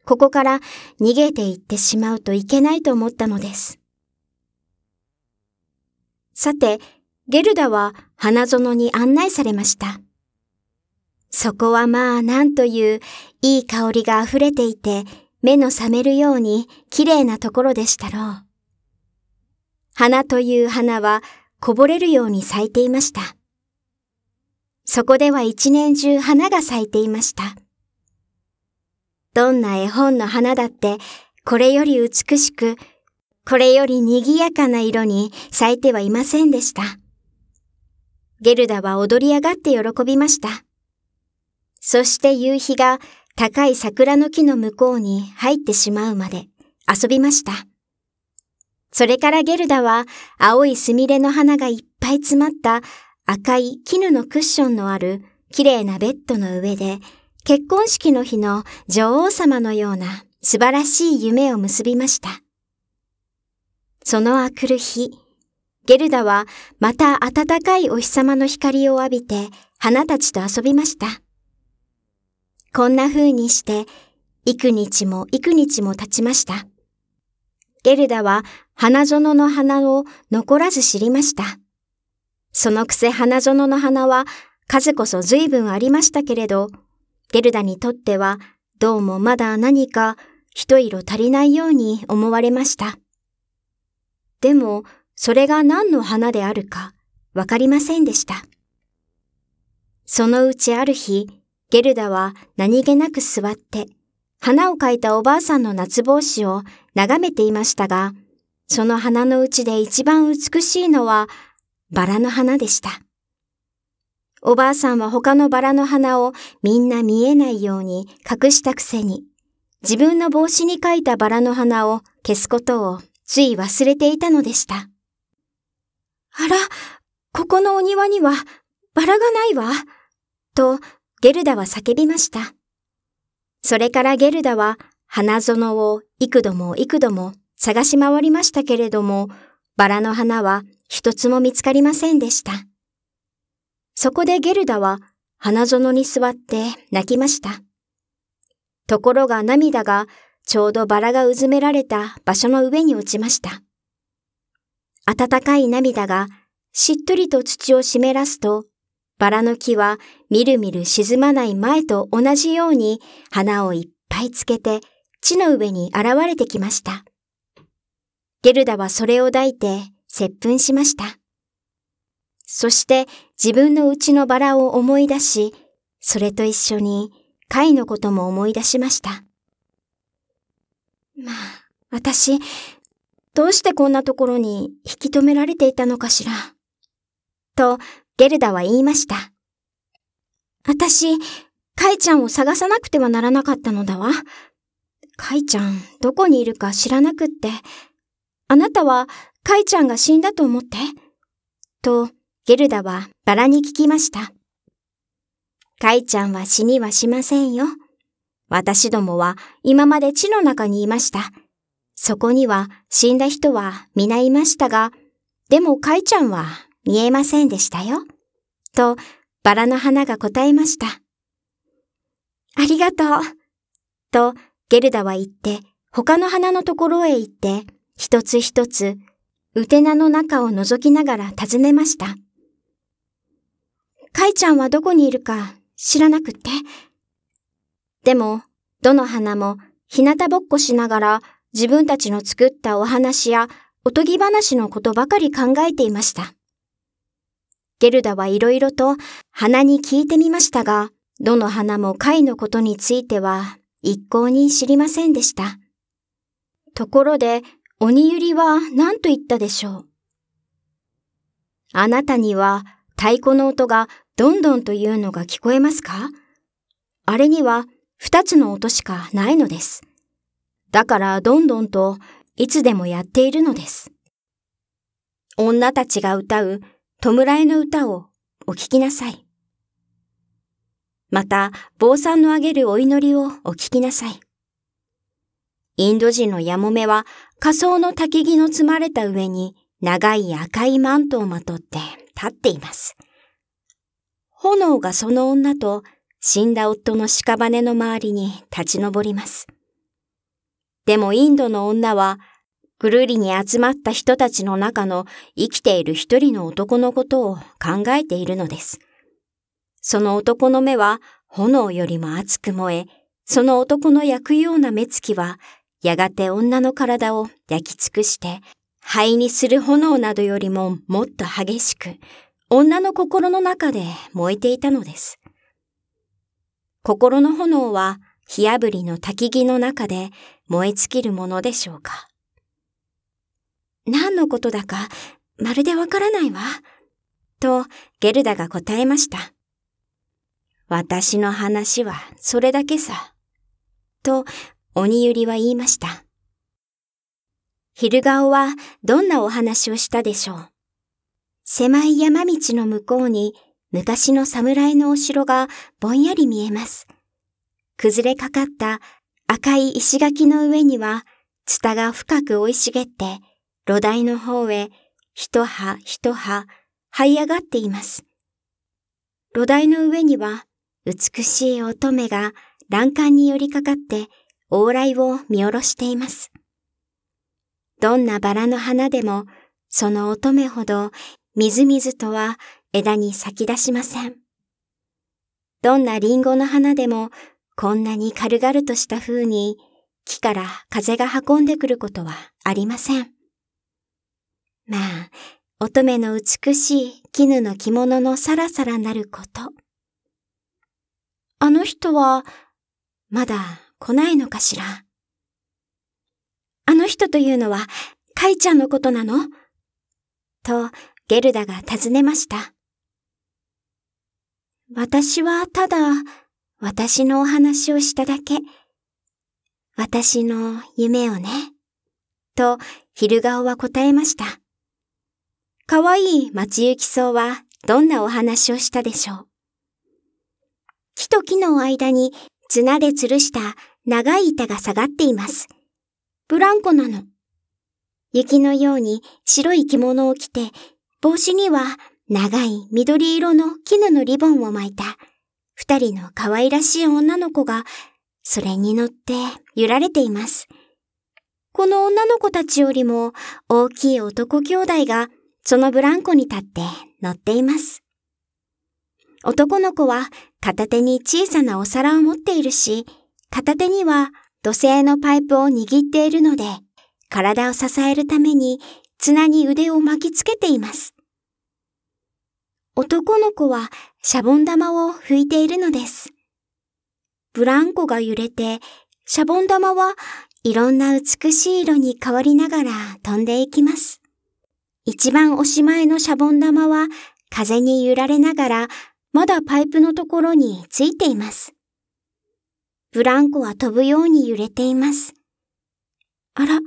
Speaker 1: ここから逃げていってしまうといけないと思ったのです。さて、ゲルダは花園に案内されました。そこはまあなんといういい香りが溢れていて目の覚めるように綺麗なところでしたろう。花という花はこぼれるように咲いていました。そこでは一年中花が咲いていました。どんな絵本の花だって、これより美しく、これより賑やかな色に咲いてはいませんでした。ゲルダは踊り上がって喜びました。そして夕日が高い桜の木の向こうに入ってしまうまで遊びました。それからゲルダは青いスミレの花がいっぱい詰まった赤い絹のクッションのある綺麗なベッドの上で結婚式の日の女王様のような素晴らしい夢を結びました。そのあくる日、ゲルダはまた暖かいお日様の光を浴びて花たちと遊びました。こんな風にして、幾日も幾日も経ちました。ゲルダは花園の花を残らず知りました。そのくせ花園の花は数こそ随分ありましたけれど、ゲルダにとってはどうもまだ何か一色足りないように思われました。でも、それが何の花であるかわかりませんでした。そのうちある日、ゲルダは何気なく座って、花を描いたおばあさんの夏帽子を眺めていましたが、その花のうちで一番美しいのはバラの花でした。おばあさんは他のバラの花をみんな見えないように隠したくせに、自分の帽子に書いたバラの花を消すことをつい忘れていたのでした。あら、ここのお庭にはバラがないわ。と、ゲルダは叫びました。それからゲルダは花園を幾度も幾度も探し回りましたけれども、バラの花は一つも見つかりませんでした。そこでゲルダは花園に座って泣きました。ところが涙がちょうどバラがうずめられた場所の上に落ちました。暖かい涙がしっとりと土を湿らすと、バラの木はみるみる沈まない前と同じように花をいっぱいつけて地の上に現れてきました。ゲルダはそれを抱いて接吻しました。そして自分のうちのバラを思い出し、それと一緒に貝のことも思い出しました。まあ、私、どうしてこんなところに引き止められていたのかしら。と、ゲルダは言いました。私、カイちゃんを探さなくてはならなかったのだわ。カイちゃん、どこにいるか知らなくって。あなたは、カイちゃんが死んだと思って。と、ゲルダはバラに聞きました。カイちゃんは死にはしませんよ。私どもは今まで地の中にいました。そこには死んだ人は皆いましたが、でもカイちゃんは見えませんでしたよ。と、バラの花が答えました。ありがとう。と、ゲルダは言って、他の花のところへ行って、一つ一つ、ウテナの中を覗きながら尋ねました。カイちゃんはどこにいるか知らなくって。でも、どの花も日向ぼっこしながら自分たちの作ったお話やおとぎ話のことばかり考えていました。ゲルダはいろいろと花に聞いてみましたが、どの花も貝のことについては一向に知りませんでした。ところで、鬼ゆりは何と言ったでしょうあなたには太鼓の音がどんどんというのが聞こえますかあれには二つの音しかないのです。だからどんどんといつでもやっているのです。女たちが歌う弔いの歌をお聞きなさい。また、坊さんのあげるお祈りをお聞きなさい。インド人のヤモメは仮想の焚き木の積まれた上に長い赤いマントをまとって立っています。炎がその女と死んだ夫の屍の周りに立ち上ります。でもインドの女は、ぐるりに集まった人たちの中の生きている一人の男のことを考えているのです。その男の目は炎よりも熱く燃え、その男の焼くような目つきは、やがて女の体を焼き尽くして、灰にする炎などよりももっと激しく、女の心の中で燃えていたのです。心の炎は火あぶりの焚き木の中で燃え尽きるものでしょうか。何のことだか、まるでわからないわ。と、ゲルダが答えました。私の話はそれだけさ。と、鬼ゆりは言いました。昼顔はどんなお話をしたでしょう。狭い山道の向こうに昔の侍のお城がぼんやり見えます。崩れかかった赤い石垣の上には、ツタが深く生い茂って、炉台の方へ一葉一葉這い上がっています。炉台の上には、美しい乙女が欄干に寄りかかって、往来を見下ろしています。どんなバラの花でも、その乙女ほどみずみずとは枝に咲き出しません。どんなリンゴの花でもこんなに軽々とした風に木から風が運んでくることはありません。まあ、乙女の美しい絹の着物のさらさらなること。あの人は、まだ来ないのかしら。あの人というのは、かいちゃんのことなのと、ゲルダが尋ねました。私はただ、私のお話をしただけ。私の夢をね。と、昼顔は答えました。かわいい町行きそうはどんなお話をしたでしょう。木と木の間に綱で吊るした長い板が下がっています。ブランコなの。雪のように白い着物を着て帽子には長い緑色の絹のリボンを巻いた二人の可愛らしい女の子がそれに乗って揺られています。この女の子たちよりも大きい男兄弟がそのブランコに立って乗っています。男の子は片手に小さなお皿を持っているし、片手には土星のパイプを握っているので、体を支えるために綱に腕を巻きつけています。男の子はシャボン玉を拭いているのです。ブランコが揺れて、シャボン玉はいろんな美しい色に変わりながら飛んでいきます。一番おしまいのシャボン玉は風に揺られながらまだパイプのところについています。ブランコは飛ぶように揺れています。あら、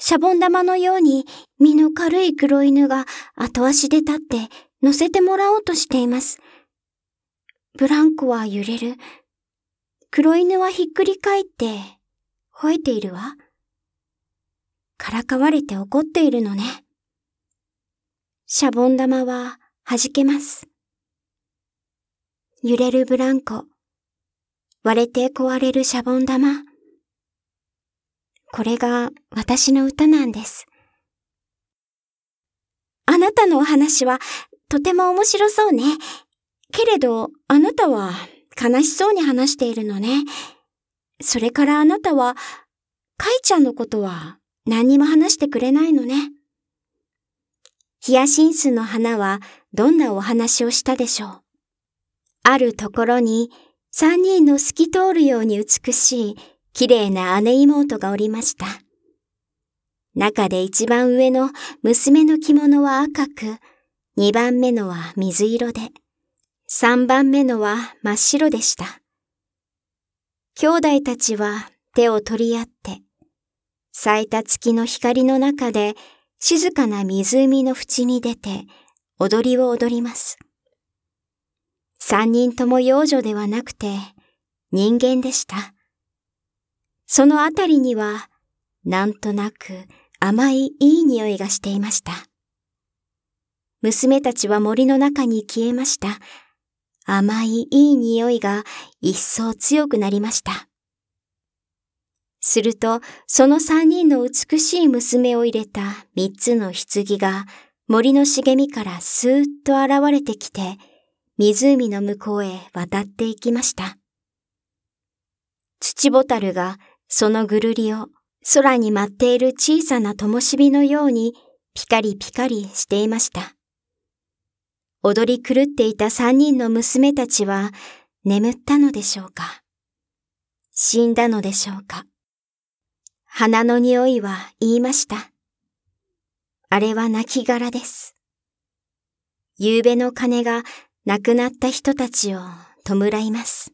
Speaker 1: シャボン玉のように身の軽い黒犬が後足で立って乗せてもらおうとしています。ブランコは揺れる。黒犬はひっくり返って、吠えているわ。からかわれて怒っているのね。シャボン玉は弾けます。揺れるブランコ。割れて壊れるシャボン玉。これが私の歌なんです。あなたのお話はとても面白そうね。けれど、あなたは悲しそうに話しているのね。それからあなたは、かいちゃんのことは何にも話してくれないのね。ヒヤシンスの花はどんなお話をしたでしょう。あるところに、三人の透き通るように美しい、綺麗な姉妹がおりました。中で一番上の娘の着物は赤く、2番目のは水色で、3番目のは真っ白でした。兄弟たちは手を取り合って、咲いた月の光の中で静かな湖の淵に出て踊りを踊ります。三人とも幼女ではなくて人間でした。そのあたりにはなんとなく甘いいい匂いがしていました。娘たちは森の中に消えました。甘いいい匂いが一層強くなりました。すると、その三人の美しい娘を入れた三つの棺が森の茂みからスーッと現れてきて、湖の向こうへ渡っていきました。土ボタルがそのぐるりを空に舞っている小さな灯火のようにピカリピカリしていました。踊り狂っていた三人の娘たちは眠ったのでしょうか死んだのでしょうか鼻の匂いは言いました。あれは亡骸です。夕べの鐘が亡くなった人たちを弔います。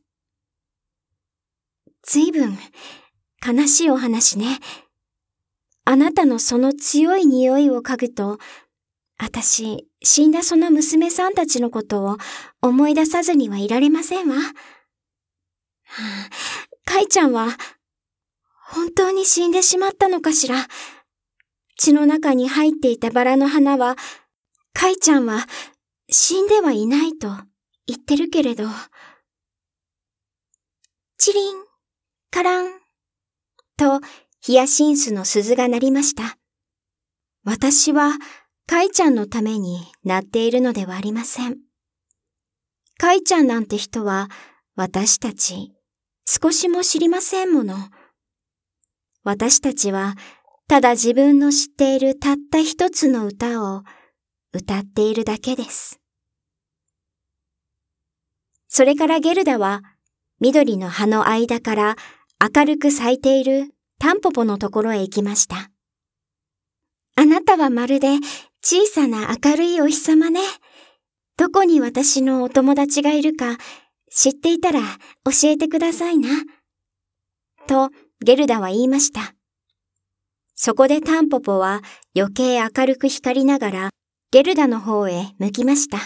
Speaker 1: 随分悲しいお話ね。あなたのその強い匂いを嗅ぐと、私、死んだその娘さんたちのことを思い出さずにはいられませんわ。かいちゃんは、本当に死んでしまったのかしら。血の中に入っていたバラの花は、かいちゃんは死んではいないと言ってるけれど。チリン、カラン、とヒヤシンスの鈴が鳴りました。私は、カイちゃんのためになっているのではありません。カイちゃんなんて人は私たち少しも知りませんもの。私たちはただ自分の知っているたった一つの歌を歌っているだけです。それからゲルダは緑の葉の間から明るく咲いているタンポポのところへ行きました。あなたはまるで小さな明るいお日様ね。どこに私のお友達がいるか知っていたら教えてくださいな。と、ゲルダは言いました。そこでタンポポは余計明るく光りながらゲルダの方へ向きました。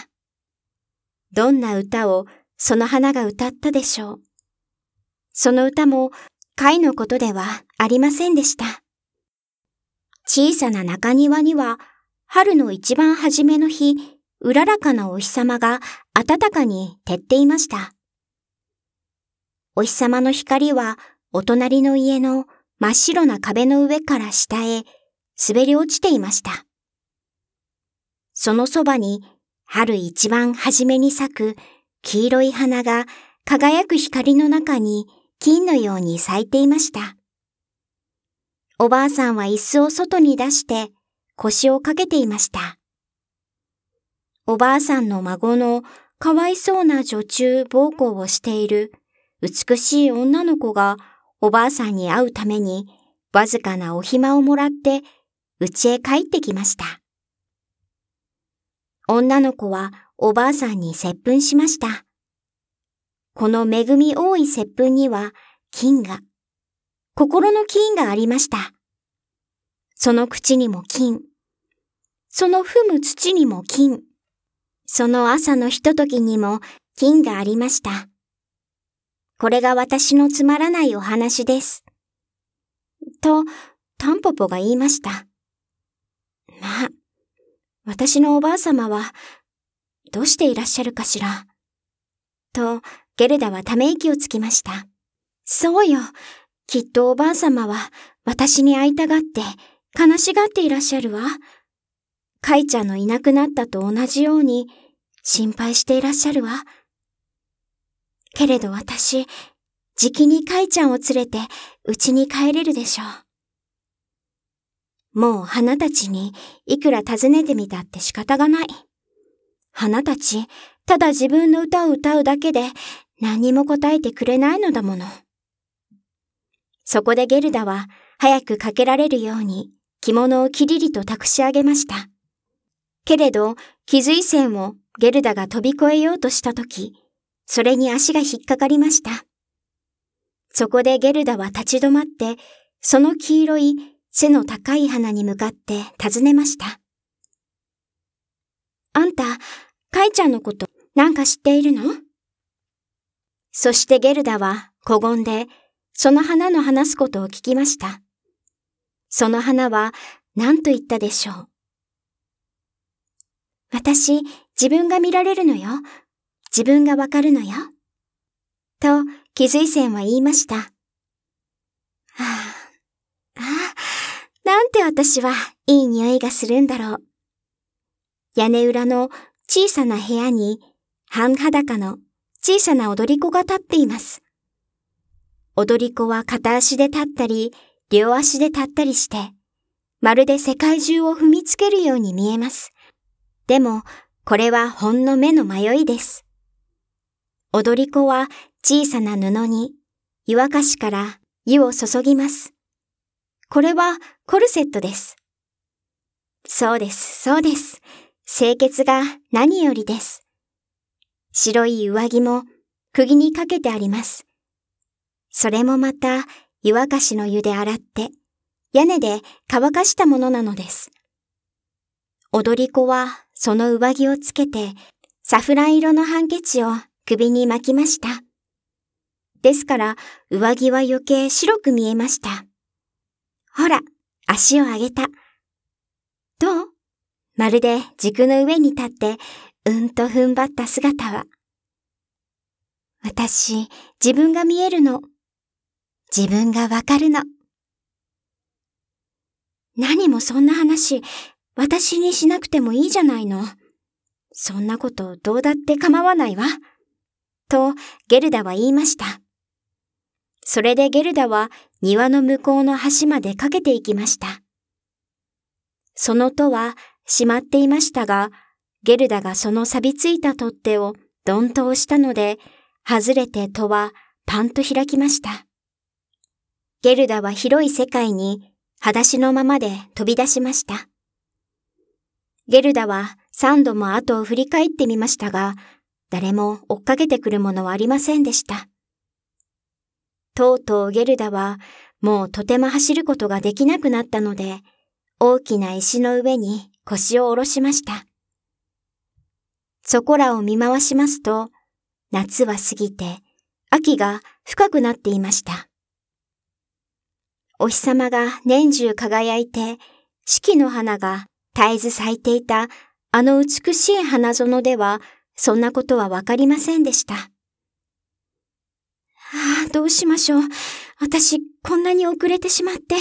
Speaker 1: どんな歌をその花が歌ったでしょう。その歌も貝のことではありませんでした。小さな中庭には春の一番初めの日、うららかなお日様が暖かに照っていました。お日様の光はお隣の家の真っ白な壁の上から下へ滑り落ちていました。そのそばに春一番初めに咲く黄色い花が輝く光の中に金のように咲いていました。おばあさんは椅子を外に出して腰をかけていました。おばあさんの孫のかわいそうな女中暴行をしている美しい女の子がおばあさんに会うためにわずかなお暇をもらって家へ帰ってきました。女の子はおばあさんに接吻しました。この恵み多い接吻には金が、心の金がありました。その口にも金。その踏む土にも金。その朝のひとときにも金がありました。これが私のつまらないお話です。と、タンポポが言いました。まあ、私のおばあ様は、どうしていらっしゃるかしら。と、ゲルダはため息をつきました。そうよ。きっとおばあ様は、私に会いたがって、悲しがっていらっしゃるわ。カイちゃんのいなくなったと同じように心配していらっしゃるわ。けれど私、じきにカイちゃんを連れて家に帰れるでしょう。もう花たちにいくら尋ねてみたって仕方がない。花たち、ただ自分の歌を歌うだけで何も答えてくれないのだもの。そこでゲルダは早くかけられるように着物をきりりと託し上げました。けれど、気髄線をゲルダが飛び越えようとしたとき、それに足が引っかかりました。そこでゲルダは立ち止まって、その黄色い背の高い花に向かって尋ねました。あんた、カイちゃんのことなんか知っているのそしてゲルダは小言で、その花の話すことを聞きました。その花は何と言ったでしょう。私、自分が見られるのよ。自分がわかるのよ。と、気づいせんは言いました。はあ、ああ、なんて私はいい匂いがするんだろう。屋根裏の小さな部屋に半裸の小さな踊り子が立っています。踊り子は片足で立ったり、両足で立ったりして、まるで世界中を踏みつけるように見えます。でも、これはほんの目の迷いです。踊り子は小さな布に湯沸かしから湯を注ぎます。これはコルセットです。そうです、そうです。清潔が何よりです。白い上着も釘にかけてあります。それもまた湯沸かしの湯で洗って、屋根で乾かしたものなのです。踊り子はその上着をつけて、サフラン色のハンケチを首に巻きました。ですから、上着は余計白く見えました。ほら、足を上げた。どうまるで軸の上に立って、うんと踏ん張った姿は。私、自分が見えるの自分がわかるの。何もそんな話、私にしなくてもいいじゃないの。そんなことどうだって構わないわ。と、ゲルダは言いました。それでゲルダは庭の向こうの橋までかけていきました。その戸は閉まっていましたが、ゲルダがその錆びついた取っ手をドンと押したので、外れて戸はパンと開きました。ゲルダは広い世界に裸足のままで飛び出しました。ゲルダは三度も後を振り返ってみましたが、誰も追っかけてくるものはありませんでした。とうとうゲルダはもうとても走ることができなくなったので、大きな石の上に腰を下ろしました。そこらを見回しますと、夏は過ぎて、秋が深くなっていました。お日様が年中輝いて、四季の花が絶えず咲いていたあの美しい花園では、そんなことはわかりませんでした。ああ、どうしましょう。私、こんなに遅れてしまって。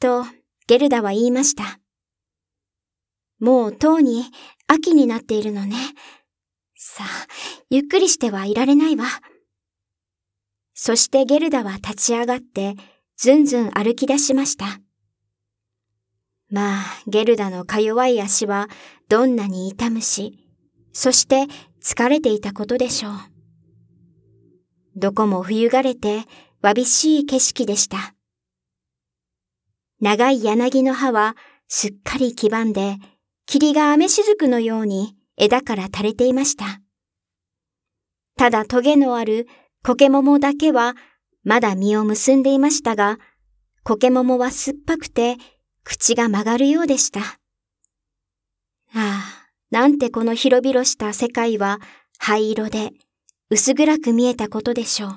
Speaker 1: と、ゲルダは言いました。もうとうに秋になっているのね。さあ、ゆっくりしてはいられないわ。そしてゲルダは立ち上がって、ずんずん歩き出しました。まあ、ゲルダのか弱い足はどんなに痛むし、そして疲れていたことでしょう。どこも冬がれて、わびしい景色でした。長い柳の葉はすっかり黄ばんで、霧が雨しずくのように枝から垂れていました。ただトゲのある苔桃だけはまだ実を結んでいましたが、苔桃は酸っぱくて、口が曲がるようでした。ああ、なんてこの広々した世界は灰色で薄暗く見えたことでしょう。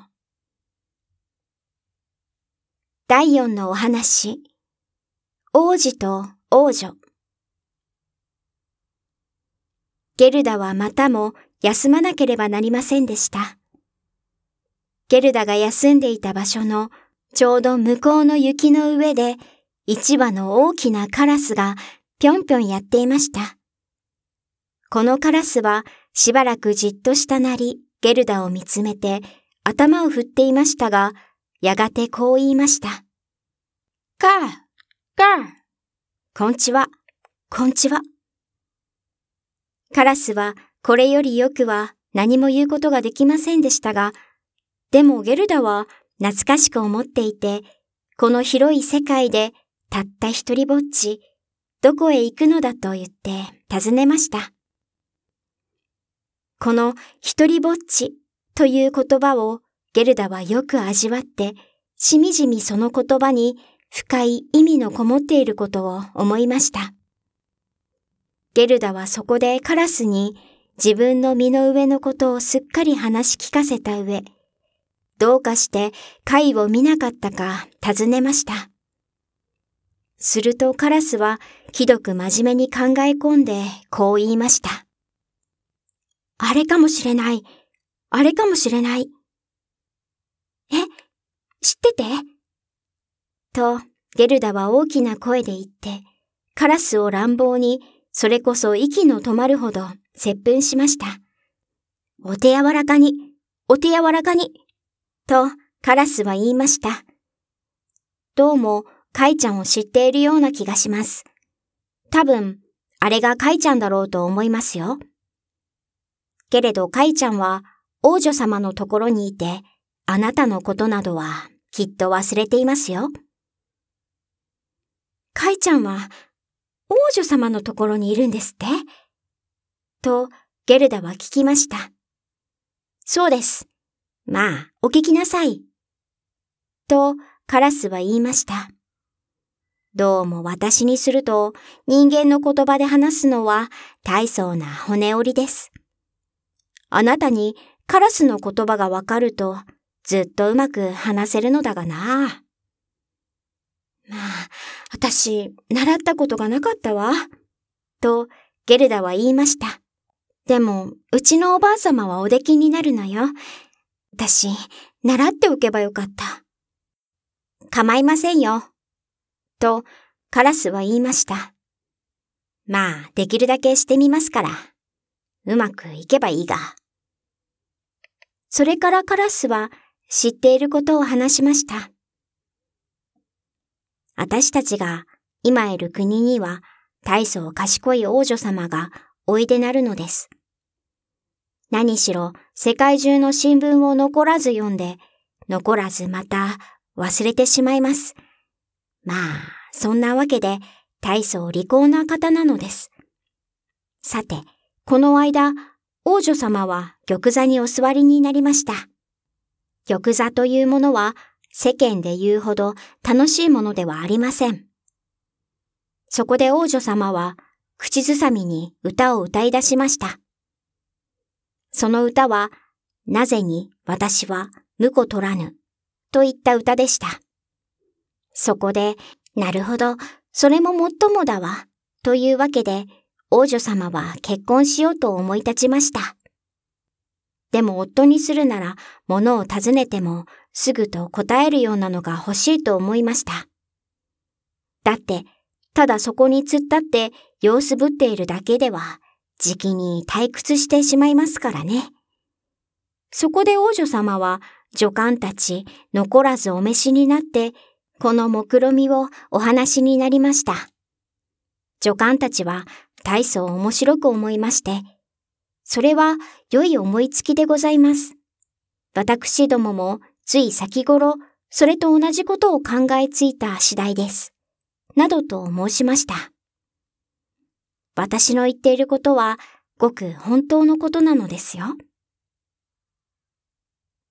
Speaker 1: 第四のお話。王子と王女。ゲルダはまたも休まなければなりませんでした。ゲルダが休んでいた場所のちょうど向こうの雪の上で一羽の大きなカラスがぴょんぴょんやっていました。このカラスはしばらくじっとしたなりゲルダを見つめて頭を振っていましたが、やがてこう言いました。カー、カー。こんちは、こんちは。カラスはこれよりよくは何も言うことができませんでしたが、でもゲルダは懐かしく思っていて、この広い世界でたった一人ぼっち、どこへ行くのだと言って尋ねました。この一人ぼっちという言葉をゲルダはよく味わって、しみじみその言葉に深い意味のこもっていることを思いました。ゲルダはそこでカラスに自分の身の上のことをすっかり話し聞かせた上、どうかして貝を見なかったか尋ねました。するとカラスはひどく真面目に考え込んでこう言いました。あれかもしれない。あれかもしれない。え、知っててと、ゲルダは大きな声で言って、カラスを乱暴に、それこそ息の止まるほど接吻しました。お手柔らかに、お手柔らかに。とカラスは言いました。どうも、カイちゃんを知っているような気がします。多分、あれがカイちゃんだろうと思いますよ。けれどカイちゃんは王女様のところにいて、あなたのことなどはきっと忘れていますよ。カイちゃんは王女様のところにいるんですってとゲルダは聞きました。そうです。まあ、お聞きなさい。と、カラスは言いました。どうも私にすると、人間の言葉で話すのは大層な骨折りです。あなたにカラスの言葉がわかると、ずっとうまく話せるのだがな。まあ、私、習ったことがなかったわ。と、ゲルダは言いました。でも、うちのおばあさまはお出来になるのよ。私、習っておけばよかった。構いませんよ。と、カラスは言いました。まあ、できるだけしてみますから。うまくいけばいいが。それからカラスは知っていることを話しました。私たちが今いる国には大層賢い王女様がおいでなるのです。何しろ世界中の新聞を残らず読んで、残らずまた忘れてしまいます。まあ、そんなわけで、大層利口な方なのです。さて、この間、王女様は玉座にお座りになりました。玉座というものは、世間で言うほど楽しいものではありません。そこで王女様は、口ずさみに歌を歌い出しました。その歌は、なぜに私は婿取らぬといった歌でした。そこで、なるほど、それももっともだわ、というわけで、王女様は結婚しようと思い立ちました。でも夫にするなら、物を尋ねても、すぐと答えるようなのが欲しいと思いました。だって、ただそこに突っ立って様子ぶっているだけでは、時期に退屈してしまいますからね。そこで王女様は、女官たち残らずお召しになって、この目論みをお話になりました。女官たちは大層面白く思いまして、それは良い思いつきでございます。私どももつい先頃、それと同じことを考えついた次第です。などと申しました。私の言っていることはごく本当のことなのですよ。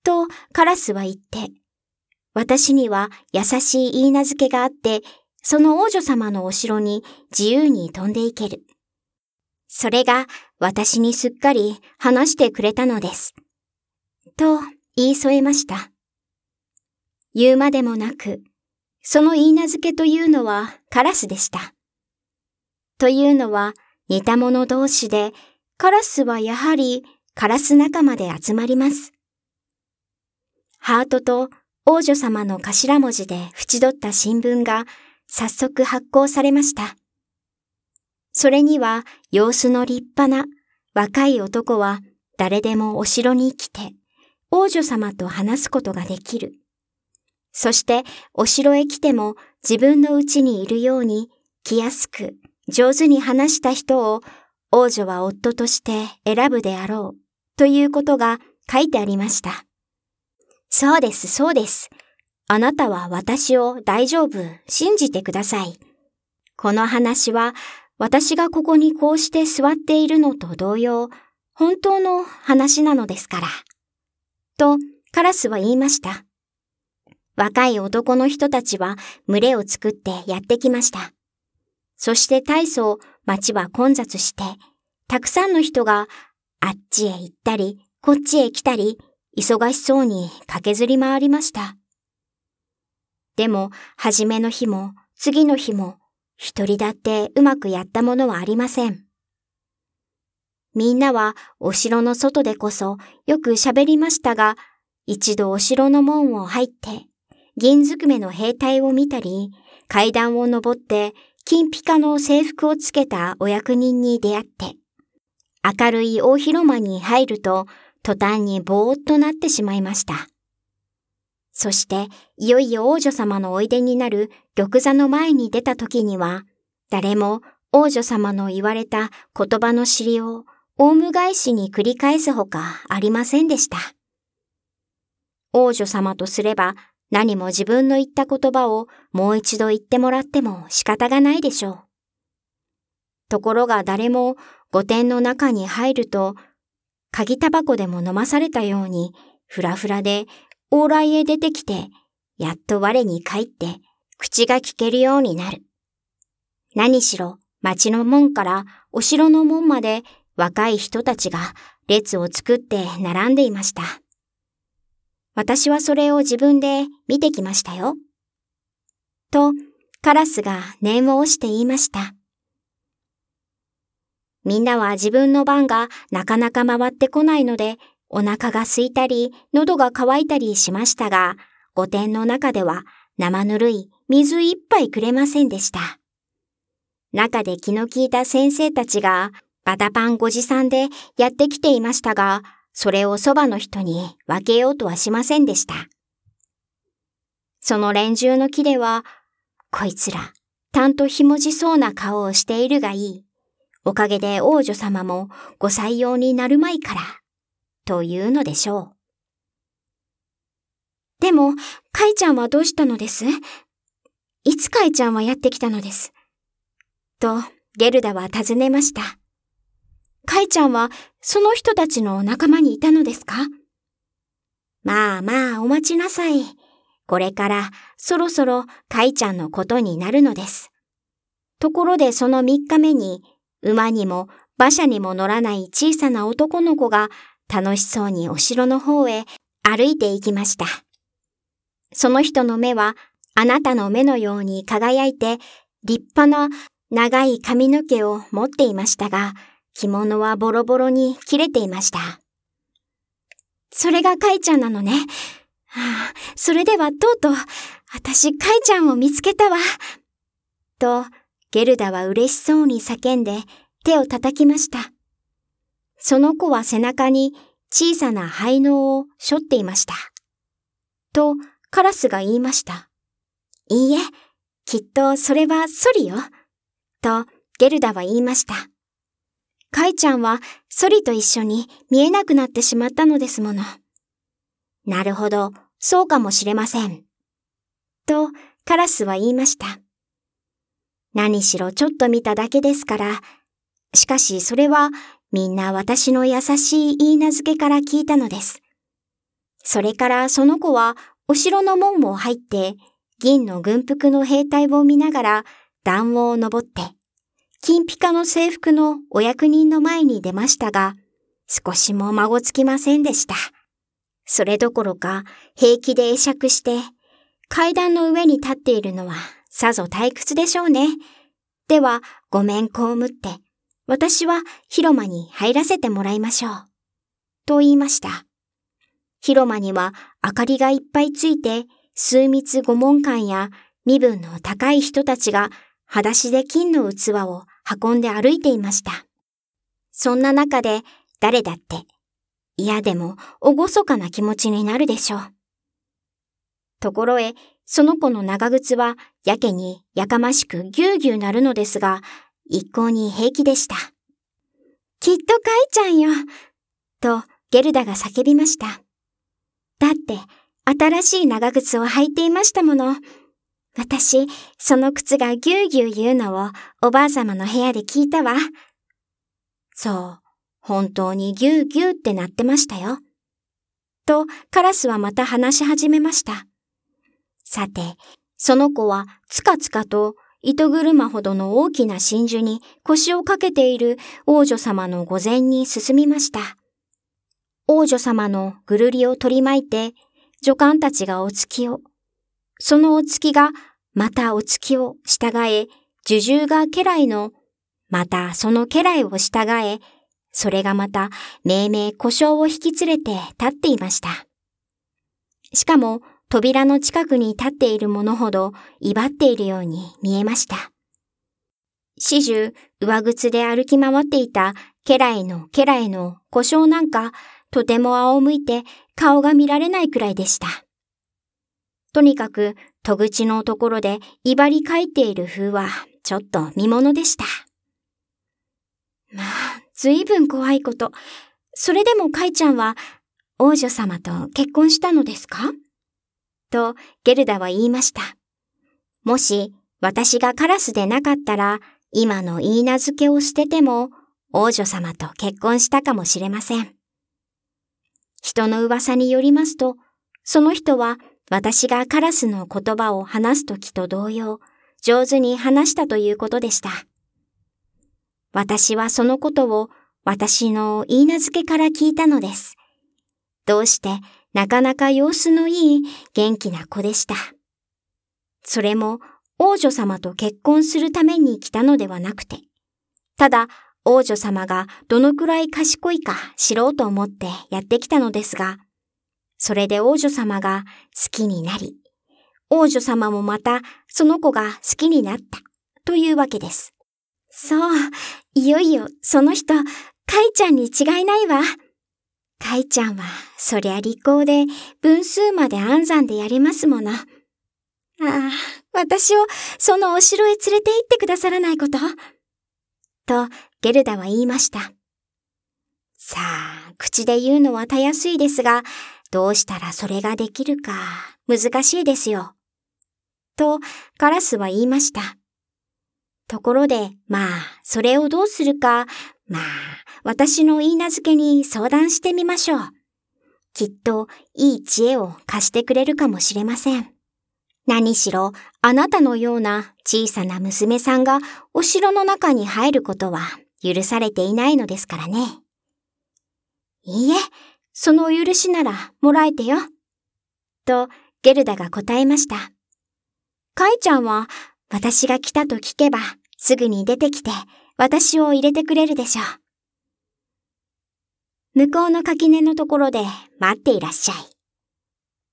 Speaker 1: とカラスは言って、私には優しい言い名付けがあって、その王女様のお城に自由に飛んでいける。それが私にすっかり話してくれたのです。と言い添えました。言うまでもなく、その言い名付けというのはカラスでした。というのは似た者同士で、カラスはやはりカラス仲間で集まります。ハートと王女様の頭文字で縁取った新聞が早速発行されました。それには様子の立派な若い男は誰でもお城に来て王女様と話すことができる。そしてお城へ来ても自分の家にいるように来やすく上手に話した人を王女は夫として選ぶであろうということが書いてありました。そうです、そうです。あなたは私を大丈夫、信じてください。この話は私がここにこうして座っているのと同様、本当の話なのですから。と、カラスは言いました。若い男の人たちは群れを作ってやってきました。そして大層街は混雑して、たくさんの人があっちへ行ったり、こっちへ来たり、忙しそうに駆けずり回りました。でも、初めの日も、次の日も、一人だってうまくやったものはありません。みんなはお城の外でこそよく喋りましたが、一度お城の門を入って、銀ずくめの兵隊を見たり、階段を登って金ピカの制服をつけたお役人に出会って、明るい大広間に入ると、途端にぼーっとなってしまいました。そして、いよいよ王女様のおいでになる玉座の前に出た時には、誰も王女様の言われた言葉の尻を、オウム返しに繰り返すほかありませんでした。王女様とすれば何も自分の言った言葉をもう一度言ってもらっても仕方がないでしょう。ところが誰も御殿の中に入ると、鍵タバコでも飲まされたように、ふらふらで往来へ出てきて、やっと我に帰って、口が聞けるようになる。何しろ、町の門からお城の門まで若い人たちが列を作って並んでいました。私はそれを自分で見てきましたよ。と、カラスが念を押して言いました。みんなは自分の番がなかなか回ってこないので、お腹が空いたり、喉が渇いたりしましたが、御殿の中では生ぬるい水一杯くれませんでした。中で気の利いた先生たちが、バタパンご持参でやってきていましたが、それをそばの人に分けようとはしませんでした。その連中の木では、こいつら、たんとひもじそうな顔をしているがいい。おかげで王女様もご採用になるまいから、というのでしょう。でも、かいちゃんはどうしたのですいつかいちゃんはやってきたのです。と、ゲルダは尋ねました。カイちゃんはその人たちの仲間にいたのですかまあまあお待ちなさい。これからそろそろカイちゃんのことになるのです。ところでその3日目に馬にも馬車にも乗らない小さな男の子が楽しそうにお城の方へ歩いて行きました。その人の目はあなたの目のように輝いて立派な長い髪の毛を持っていましたが、着物はボロボロに切れていました。それがカイちゃんなのね。ああ、それではとうとう、私カイちゃんを見つけたわ。と、ゲルダは嬉しそうに叫んで手を叩きました。その子は背中に小さな灰のを背負っていました。と、カラスが言いました。いいえ、きっとそれはソリよ。と、ゲルダは言いました。カイちゃんはソリと一緒に見えなくなってしまったのですもの。なるほど、そうかもしれません。と、カラスは言いました。何しろちょっと見ただけですから、しかしそれはみんな私の優しい言い名付けから聞いたのです。それからその子はお城の門を入って銀の軍服の兵隊を見ながら段を登って、金ピカの制服のお役人の前に出ましたが、少しもまごつきませんでした。それどころか平気で会釈して、階段の上に立っているのはさぞ退屈でしょうね。では、ごめんこうむって、私は広間に入らせてもらいましょう。と言いました。広間には明かりがいっぱいついて、数密御門官や身分の高い人たちが裸足で金の器を運んで歩いていました。そんな中で誰だって嫌でも厳かな気持ちになるでしょう。ところへ、その子の長靴はやけにやかましくぎゅうぎゅうなるのですが、一向に平気でした。きっとかいちゃんよ、とゲルダが叫びました。だって、新しい長靴を履いていましたもの。私、その靴がぎゅうぎゅう言うのをおばあさまの部屋で聞いたわ。そう、本当にぎゅうぎゅうってなってましたよ。と、カラスはまた話し始めました。さて、その子はつかつかと糸車ほどの大きな真珠に腰をかけている王女様の御前に進みました。王女様のぐるりを取り巻いて、女官たちがお月をそのお月がまたお月を従え、呪獣が家来の、またその家来を従え、それがまた命名故障を引き連れて立っていました。しかも扉の近くに立っているものほど威張っているように見えました。始終上靴で歩き回っていた家来の家来の故障なんかとても仰向いて顔が見られないくらいでした。とにかく、戸口のところで威張り書っている風は、ちょっと見物でした。まあ、ずいぶん怖いこと。それでもカイちゃんは、王女様と結婚したのですかと、ゲルダは言いました。もし、私がカラスでなかったら、今の言い名付けを捨てても、王女様と結婚したかもしれません。人の噂によりますと、その人は私がカラスの言葉を話すときと同様、上手に話したということでした。私はそのことを私の言い名付けから聞いたのです。どうしてなかなか様子のいい元気な子でした。それも王女様と結婚するために来たのではなくて、ただ王女様がどのくらい賢いか知ろうと思ってやってきたのですが、それで王女様が好きになり、王女様もまたその子が好きになったというわけです。そう、いよいよその人、カイちゃんに違いないわ。カイちゃんは、そりゃ利口で、分数まで暗算でやりますもの。ああ、私をそのお城へ連れて行ってくださらないこと。と、ゲルダは言いました。さあ、口で言うのはたやすいですが、どうしたらそれができるか難しいですよ。とカラスは言いました。ところで、まあ、それをどうするか、まあ、私の言い名付けに相談してみましょう。きっといい知恵を貸してくれるかもしれません。何しろ、あなたのような小さな娘さんがお城の中に入ることは許されていないのですからね。いいえ、そのお許しならもらえてよ。と、ゲルダが答えました。カイちゃんは、私が来たと聞けば、すぐに出てきて、私を入れてくれるでしょう。向こうの垣根のところで待っていらっしゃい。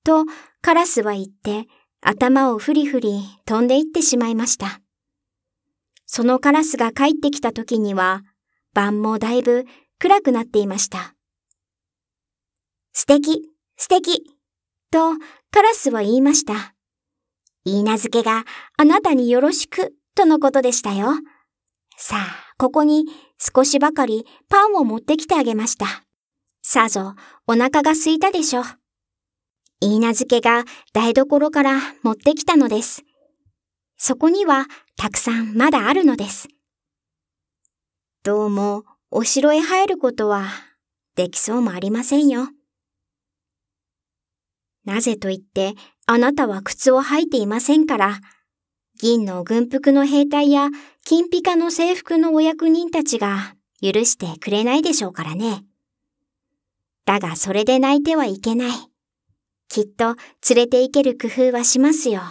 Speaker 1: と、カラスは言って、頭をふりふり飛んでいってしまいました。そのカラスが帰ってきた時には、晩もだいぶ暗くなっていました。素敵、素敵、とカラスは言いました。いいなずけがあなたによろしくとのことでしたよ。さあ、ここに少しばかりパンを持ってきてあげました。さぞ、お腹が空いたでしょう。いいなずけが台所から持ってきたのです。そこにはたくさんまだあるのです。どうも、お城へ入ることはできそうもありませんよ。なぜと言って、あなたは靴を履いていませんから。銀の軍服の兵隊や金ピカの制服のお役人たちが許してくれないでしょうからね。だがそれで泣いてはいけない。きっと連れて行ける工夫はしますよ。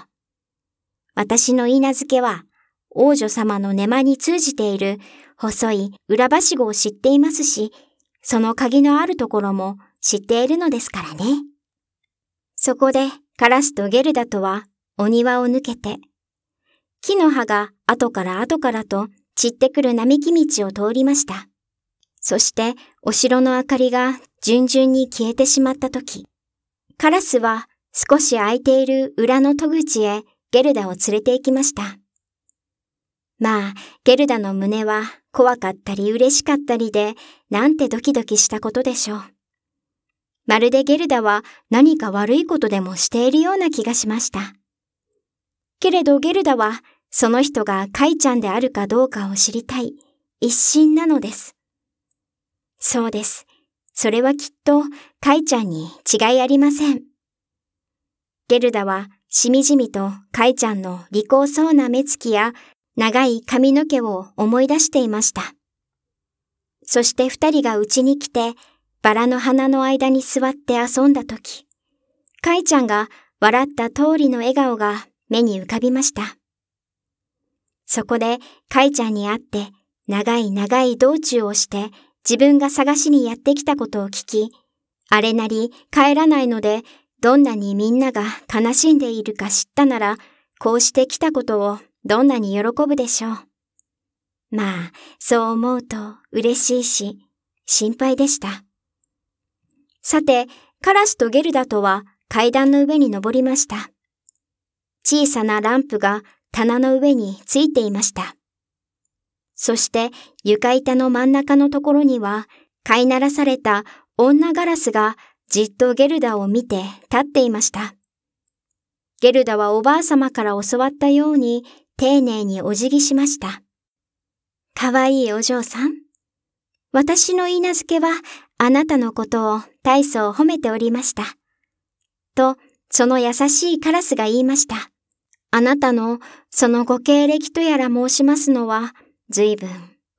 Speaker 1: 私の稲付けは王女様の根間に通じている細い裏ば子を知っていますし、その鍵のあるところも知っているのですからね。そこでカラスとゲルダとはお庭を抜けて、木の葉が後から後からと散ってくる並木道を通りました。そしてお城の明かりが順々に消えてしまった時、カラスは少し空いている裏の戸口へゲルダを連れて行きました。まあ、ゲルダの胸は怖かったり嬉しかったりで、なんてドキドキしたことでしょう。まるでゲルダは何か悪いことでもしているような気がしました。けれどゲルダはその人がカイちゃんであるかどうかを知りたい一心なのです。そうです。それはきっとカイちゃんに違いありません。ゲルダはしみじみとカイちゃんの利口そうな目つきや長い髪の毛を思い出していました。そして二人が家に来てバラの花の間に座って遊んだ時、かいちゃんが笑った通りの笑顔が目に浮かびました。そこでかいちゃんに会って長い長い道中をして自分が探しにやってきたことを聞き、あれなり帰らないのでどんなにみんなが悲しんでいるか知ったなら、こうして来たことをどんなに喜ぶでしょう。まあ、そう思うと嬉しいし、心配でした。さて、カラスとゲルダとは階段の上に登りました。小さなランプが棚の上についていました。そして床板の真ん中のところには飼いならされた女ガラスがじっとゲルダを見て立っていました。ゲルダはおばあさまから教わったように丁寧にお辞儀しました。かわいいお嬢さん。私の言い名付けはあなたのことを大層褒めておりました。と、その優しいカラスが言いました。あなたのそのご経歴とやら申しますのは、随分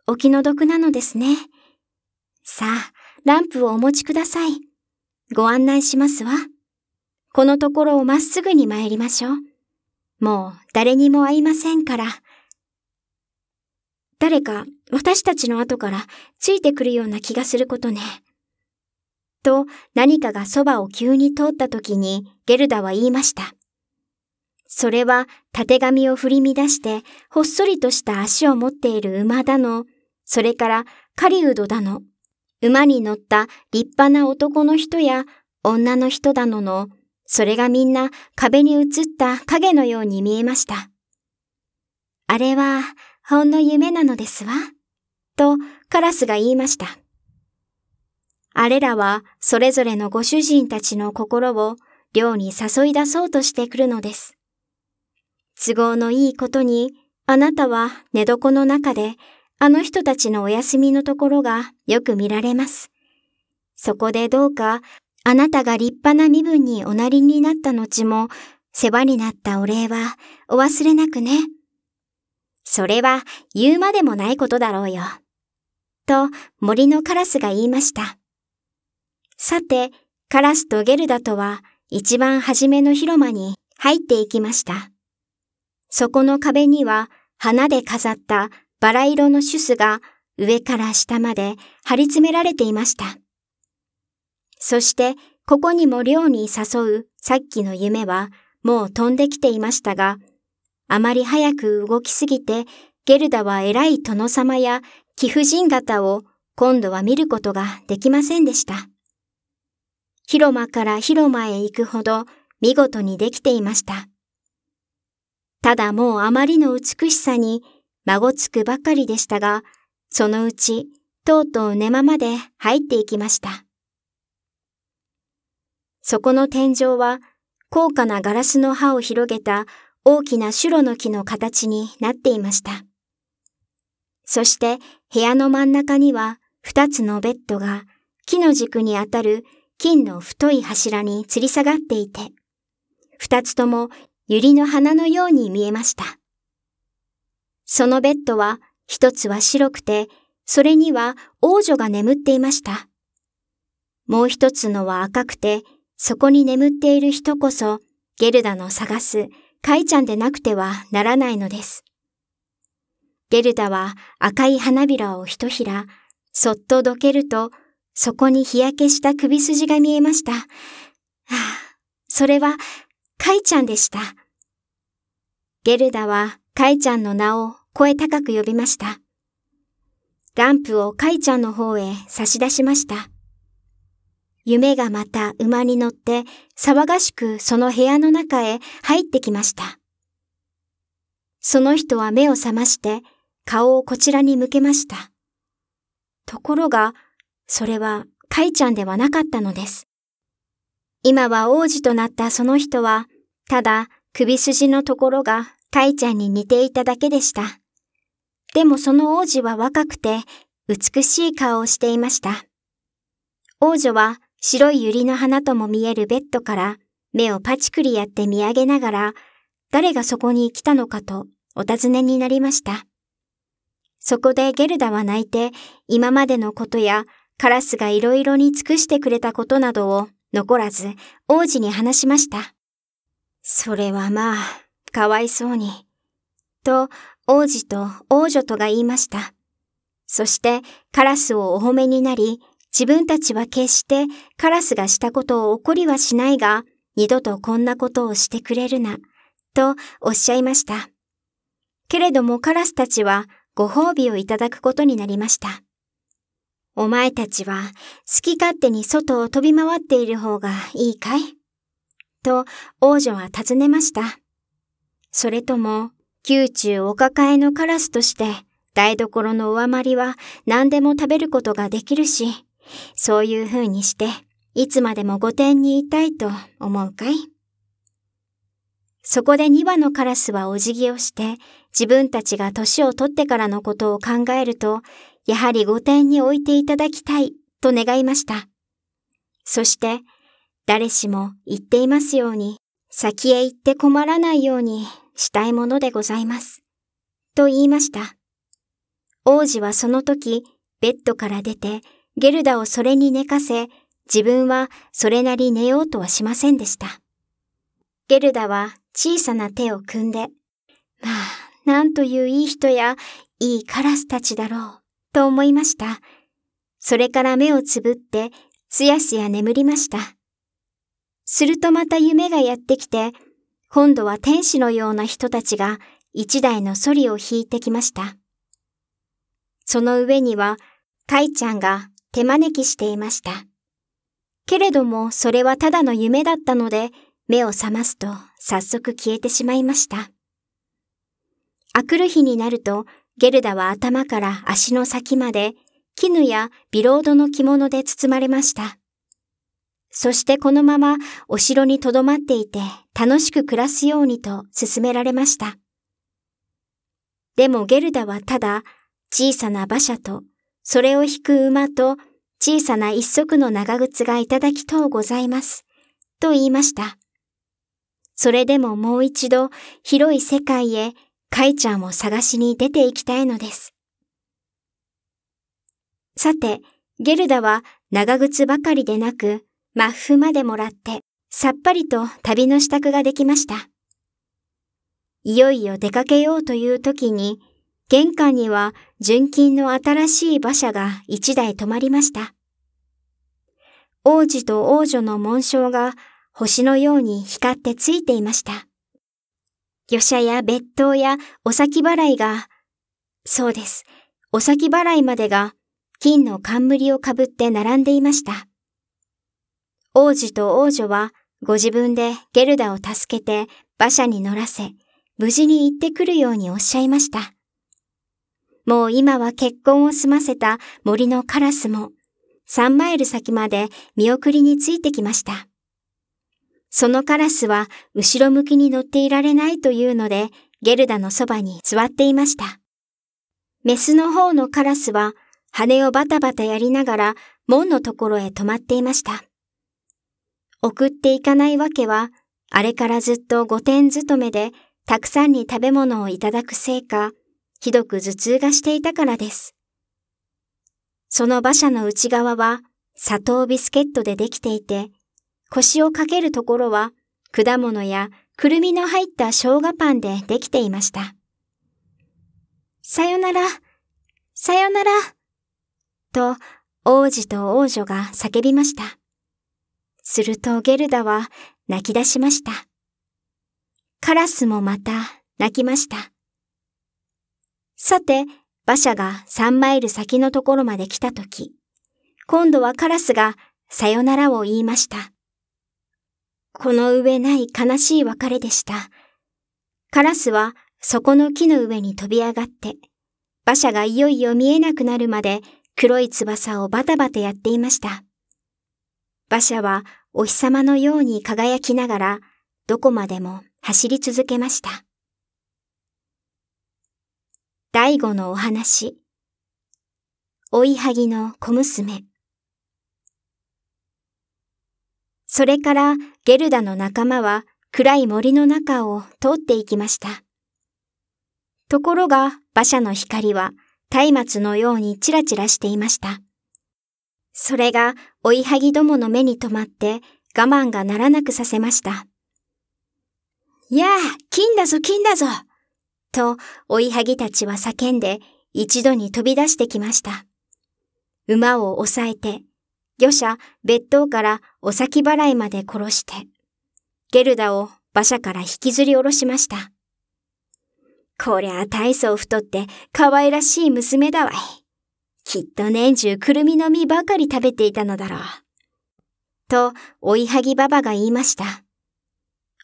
Speaker 1: お気の毒なのですね。さあ、ランプをお持ちください。ご案内しますわ。このところをまっすぐに参りましょう。もう誰にも会いませんから。誰か私たちの後からついてくるような気がすることね。と何かがそばを急に通った時にゲルダは言いました。それは、たてがみを振り乱して、ほっそりとした足を持っている馬だの、それから狩人だの、馬に乗った立派な男の人や女の人だのの、それがみんな壁に映った影のように見えました。あれは、ほんの夢なのですわ。と、カラスが言いました。あれらはそれぞれのご主人たちの心を寮に誘い出そうとしてくるのです。都合のいいことに、あなたは寝床の中で、あの人たちのお休みのところがよく見られます。そこでどうか、あなたが立派な身分におなりになった後も、世話になったお礼はお忘れなくね。それは言うまでもないことだろうよ。と森のカラスが言いました。さて、カラスとゲルダとは一番初めの広間に入っていきました。そこの壁には花で飾ったバラ色のシュスが上から下まで張り詰められていました。そしてここにも寮に誘うさっきの夢はもう飛んできていましたが、あまり早く動きすぎてゲルダは偉い殿様や貴婦人方を今度は見ることができませんでした。広間から広間へ行くほど見事にできていました。ただもうあまりの美しさに孫つくばかりでしたが、そのうちとうとう寝間まで入っていきました。そこの天井は高価なガラスの葉を広げた大きな白の木の形になっていました。そして部屋の真ん中には二つのベッドが木の軸にあたる金の太い柱に吊り下がっていて、二つとも百合の花のように見えました。そのベッドは一つは白くて、それには王女が眠っていました。もう一つのは赤くて、そこに眠っている人こそ、ゲルダの探すカイちゃんでなくてはならないのです。ゲルダは赤い花びらをひとひら、そっとどけると、そこに日焼けした首筋が見えました。はあ、それは、カイちゃんでした。ゲルダはカイちゃんの名を声高く呼びました。ランプをカイちゃんの方へ差し出しました。夢がまた馬に乗って騒がしくその部屋の中へ入ってきました。その人は目を覚まして顔をこちらに向けました。ところがそれはカイちゃんではなかったのです。今は王子となったその人は、ただ首筋のところがカイちゃんに似ていただけでした。でもその王子は若くて美しい顔をしていました。王女は白い百合の花とも見えるベッドから目をパチクリやって見上げながら、誰がそこに来たのかとお尋ねになりました。そこでゲルダは泣いて今までのことやカラスが色々に尽くしてくれたことなどを残らず王子に話しました。それはまあ、かわいそうに。と、王子と王女とが言いました。そしてカラスをお褒めになり、自分たちは決してカラスがしたことを怒りはしないが、二度とこんなことをしてくれるな、とおっしゃいました。けれどもカラスたちはご褒美をいただくことになりました。お前たちは好き勝手に外を飛び回っている方がいいかいと王女は尋ねました。それとも、宮中お抱えのカラスとして台所のお余りは何でも食べることができるし、そういう風にしていつまでも御殿にいたいと思うかいそこで二羽のカラスはお辞儀をして自分たちが年を取ってからのことを考えるとやはり御殿に置いていただきたいと願いました。そして、誰しも言っていますように、先へ行って困らないようにしたいものでございます。と言いました。王子はその時、ベッドから出て、ゲルダをそれに寝かせ、自分はそれなり寝ようとはしませんでした。ゲルダは小さな手を組んで、まあ、なんといういい人やいいカラスたちだろう、と思いました。それから目をつぶって、すやすや眠りました。するとまた夢がやってきて、今度は天使のような人たちが一台のソリを引いてきました。その上には、かいちゃんが手招きしていました。けれどもそれはただの夢だったので、目を覚ますと早速消えてしまいました。あくる日になるとゲルダは頭から足の先まで絹やビロードの着物で包まれました。そしてこのままお城に留まっていて楽しく暮らすようにと勧められました。でもゲルダはただ小さな馬車とそれを引く馬と小さな一足の長靴がいただきとうございます。と言いました。それでももう一度広い世界へカイちゃんを探しに出て行きたいのです。さて、ゲルダは長靴ばかりでなく、マッフまでもらって、さっぱりと旅の支度ができました。いよいよ出かけようという時に、玄関には純金の新しい馬車が一台止まりました。王子と王女の紋章が星のように光ってついていました。魚車や別当やお先払いが、そうです、お先払いまでが、金の冠をかぶって並んでいました。王子と王女は、ご自分でゲルダを助けて馬車に乗らせ、無事に行ってくるようにおっしゃいました。もう今は結婚を済ませた森のカラスも、3マイル先まで見送りについてきました。そのカラスは後ろ向きに乗っていられないというので、ゲルダのそばに座っていました。メスの方のカラスは羽をバタバタやりながら門のところへ止まっていました。送っていかないわけは、あれからずっと五点勤めでたくさんに食べ物をいただくせいか、ひどく頭痛がしていたからです。その馬車の内側は砂糖ビスケットでできていて、腰をかけるところは、果物やくるみの入った生姜パンでできていました。さよなら、さよなら、と王子と王女が叫びました。するとゲルダは泣き出しました。カラスもまた泣きました。さて、馬車が3マイル先のところまで来たとき、今度はカラスがさよならを言いました。この上ない悲しい別れでした。カラスはそこの木の上に飛び上がって、馬車がいよいよ見えなくなるまで黒い翼をバタバタやっていました。馬車はお日様のように輝きながら、どこまでも走り続けました。第五のお話。追いはぎの小娘。それからゲルダの仲間は暗い森の中を通っていきました。ところが馬車の光は松明のようにチラチラしていました。それが追いはぎどもの目に留まって我慢がならなくさせました。やあ、金だぞ金だぞと追いはぎたちは叫んで一度に飛び出してきました。馬を押さえて魚者、別当からお先払いまで殺して、ゲルダを馬車から引きずり下ろしました。こりゃ大層太って可愛らしい娘だわい。きっと年中くるみの実ばかり食べていたのだろう。と、追いはぎばばが言いました。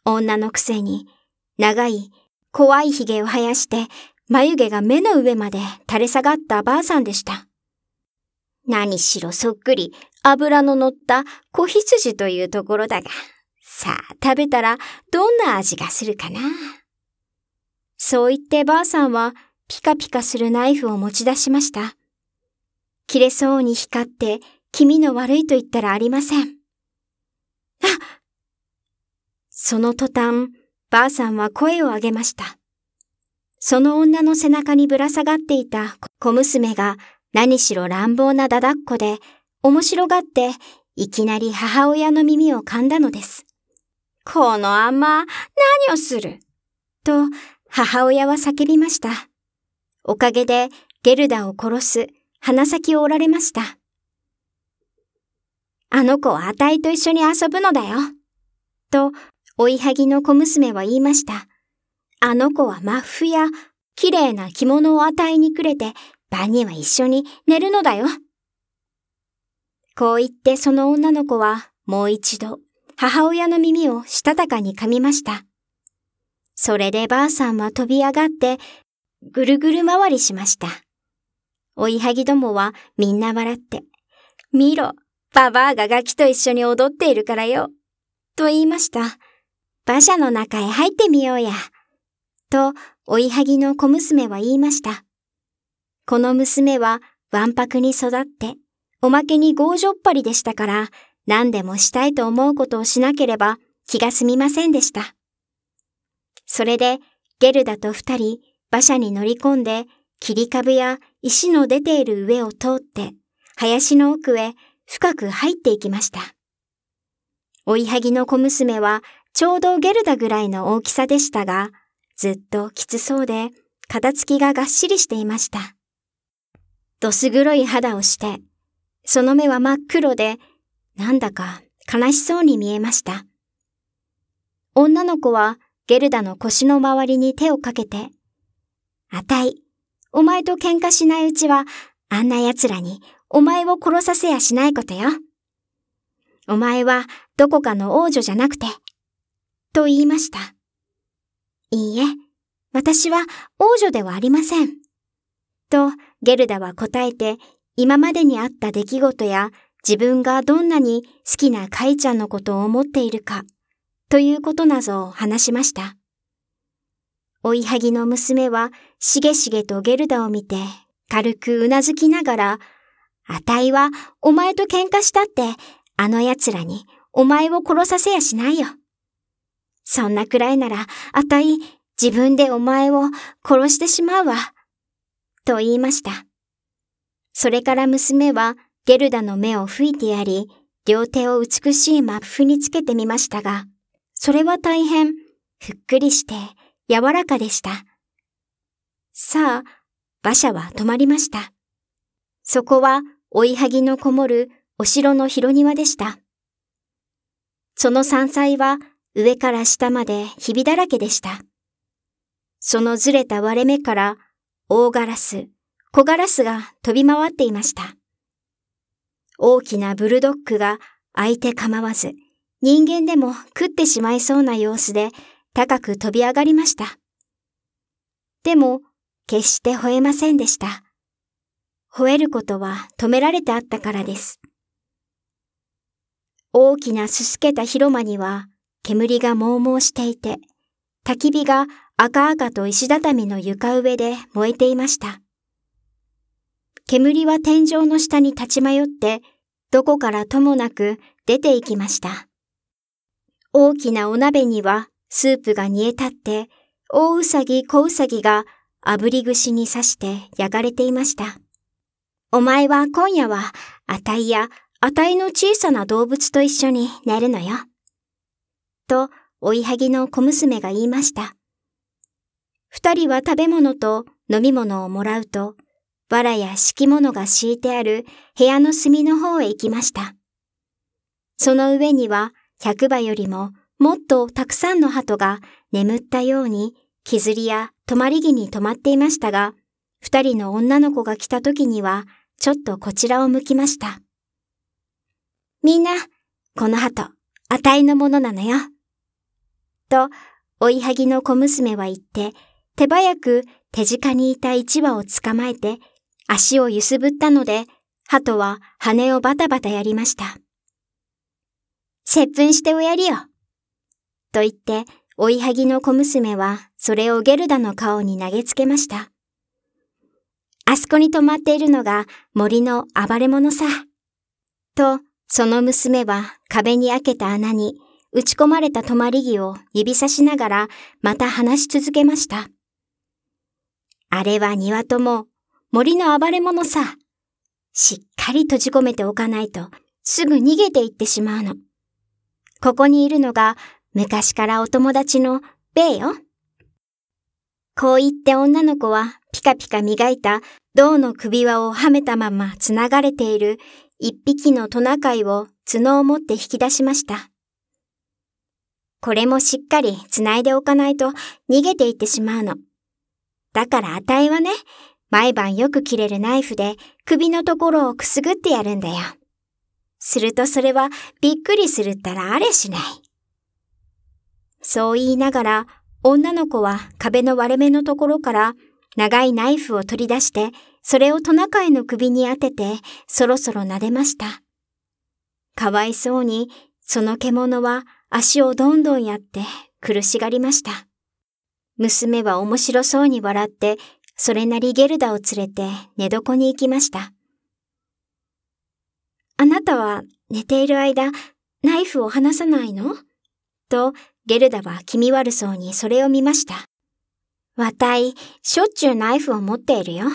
Speaker 1: 女のくせに、長い、怖い髭を生やして、眉毛が目の上まで垂れ下がったばあさんでした。何しろそっくり、油の乗った子羊というところだが、さあ食べたらどんな味がするかな。そう言ってばあさんはピカピカするナイフを持ち出しました。切れそうに光って気味の悪いと言ったらありません。あその途端、ばあさんは声を上げました。その女の背中にぶら下がっていた小娘が何しろ乱暴なだだっこで面白がって、いきなり母親の耳を噛んだのです。このあんま、何をすると、母親は叫びました。おかげで、ゲルダを殺す、鼻先を折られました。あの子はあたいと一緒に遊ぶのだよ。と、追いはぎの小娘は言いました。あの子はマっ。フや、綺麗な着物を与えにくれて、場には一緒に寝るのだよ。こう言ってその女の子はもう一度母親の耳をしたたかに噛みました。それでばあさんは飛び上がってぐるぐる回りしました。おいはぎどもはみんな笑って、見ろ、ばばあがガキと一緒に踊っているからよ、と言いました。馬車の中へ入ってみようや、とおいはぎの小娘は言いました。この娘はわんぱくに育って、おまけに強情っぱりでしたから、何でもしたいと思うことをしなければ気が済みませんでした。それで、ゲルダと二人、馬車に乗り込んで、切り株や石の出ている上を通って、林の奥へ深く入っていきました。追いはぎの小娘は、ちょうどゲルダぐらいの大きさでしたが、ずっときつそうで、肩つきががっしりしていました。どす黒い肌をして、その目は真っ黒で、なんだか悲しそうに見えました。女の子はゲルダの腰の周りに手をかけて、あたい、お前と喧嘩しないうちは、あんな奴らにお前を殺させやしないことよ。お前はどこかの王女じゃなくて、と言いました。いいえ、私は王女ではありません。と、ゲルダは答えて今までにあった出来事や自分がどんなに好きなカイちゃんのことを思っているか、ということなぞを話しました。追いはぎの娘はしげしげとゲルダを見て軽くうなずきながら、あたいはお前と喧嘩したって、あの奴らにお前を殺させやしないよ。そんなくらいなら、あたい自分でお前を殺してしまうわ。と言いました。それから娘はゲルダの目を吹いてやり、両手を美しいマップにつけてみましたが、それは大変、ふっくりして柔らかでした。さあ、馬車は止まりました。そこは追いはぎのこもるお城の広庭でした。その山菜は上から下までひびだらけでした。そのずれた割れ目から大ガラス、小ガラスが飛び回っていました。大きなブルドッグが相手構わず、人間でも食ってしまいそうな様子で高く飛び上がりました。でも、決して吠えませんでした。吠えることは止められてあったからです。大きなすすけた広間には煙がもうもうしていて、焚き火が赤々と石畳の床上で燃えていました。煙は天井の下に立ち迷って、どこからともなく出て行きました。大きなお鍋にはスープが煮え立って、大うさぎ小うさぎが炙り串に刺して焼かれていました。お前は今夜は、あたいや、あたいの小さな動物と一緒に寝るのよ。と、追いはぎの小娘が言いました。二人は食べ物と飲み物をもらうと、藁や敷物が敷いてある部屋の隅の方へ行きました。その上には百羽よりももっとたくさんの鳩が眠ったように木りや止まり木に止まっていましたが、二人の女の子が来た時にはちょっとこちらを向きました。みんな、この鳩、あたいのものなのよ。と、追いはぎの小娘は言って、手早く手近にいた一羽を捕まえて足を揺すぶったので、鳩は羽をバタバタやりました。接吻しておやりよ。と言って、追いはぎの小娘はそれをゲルダの顔に投げつけました。あそこに止まっているのが森の暴れ者さ。と、その娘は壁に開けた穴に打ち込まれた止まり木を指さしながらまた話し続けました。あれは庭とも森の暴れ者さ。しっかり閉じ込めておかないと、すぐ逃げていってしまうの。ここにいるのが、昔からお友達のベイよ。こう言って女の子は、ピカピカ磨いた銅の首輪をはめたまま繋がれている一匹のトナカイを角を持って引き出しました。これもしっかり繋いでおかないと逃げていってしまうの。だからあたいはね、毎晩よく切れるナイフで首のところをくすぐってやるんだよ。するとそれはびっくりするったらあれしない。そう言いながら、女の子は壁の割れ目のところから長いナイフを取り出して、それをトナカイの首に当てて、そろそろ撫でました。かわいそうに、その獣は足をどんどんやって苦しがりました。娘は面白そうに笑ってそれなりゲルダを連れて寝床に行きました。あなたは寝ている間、ナイフを離さないのと、ゲルダは気味悪そうにそれを見ました。わたい、しょっちゅうナイフを持っているよ。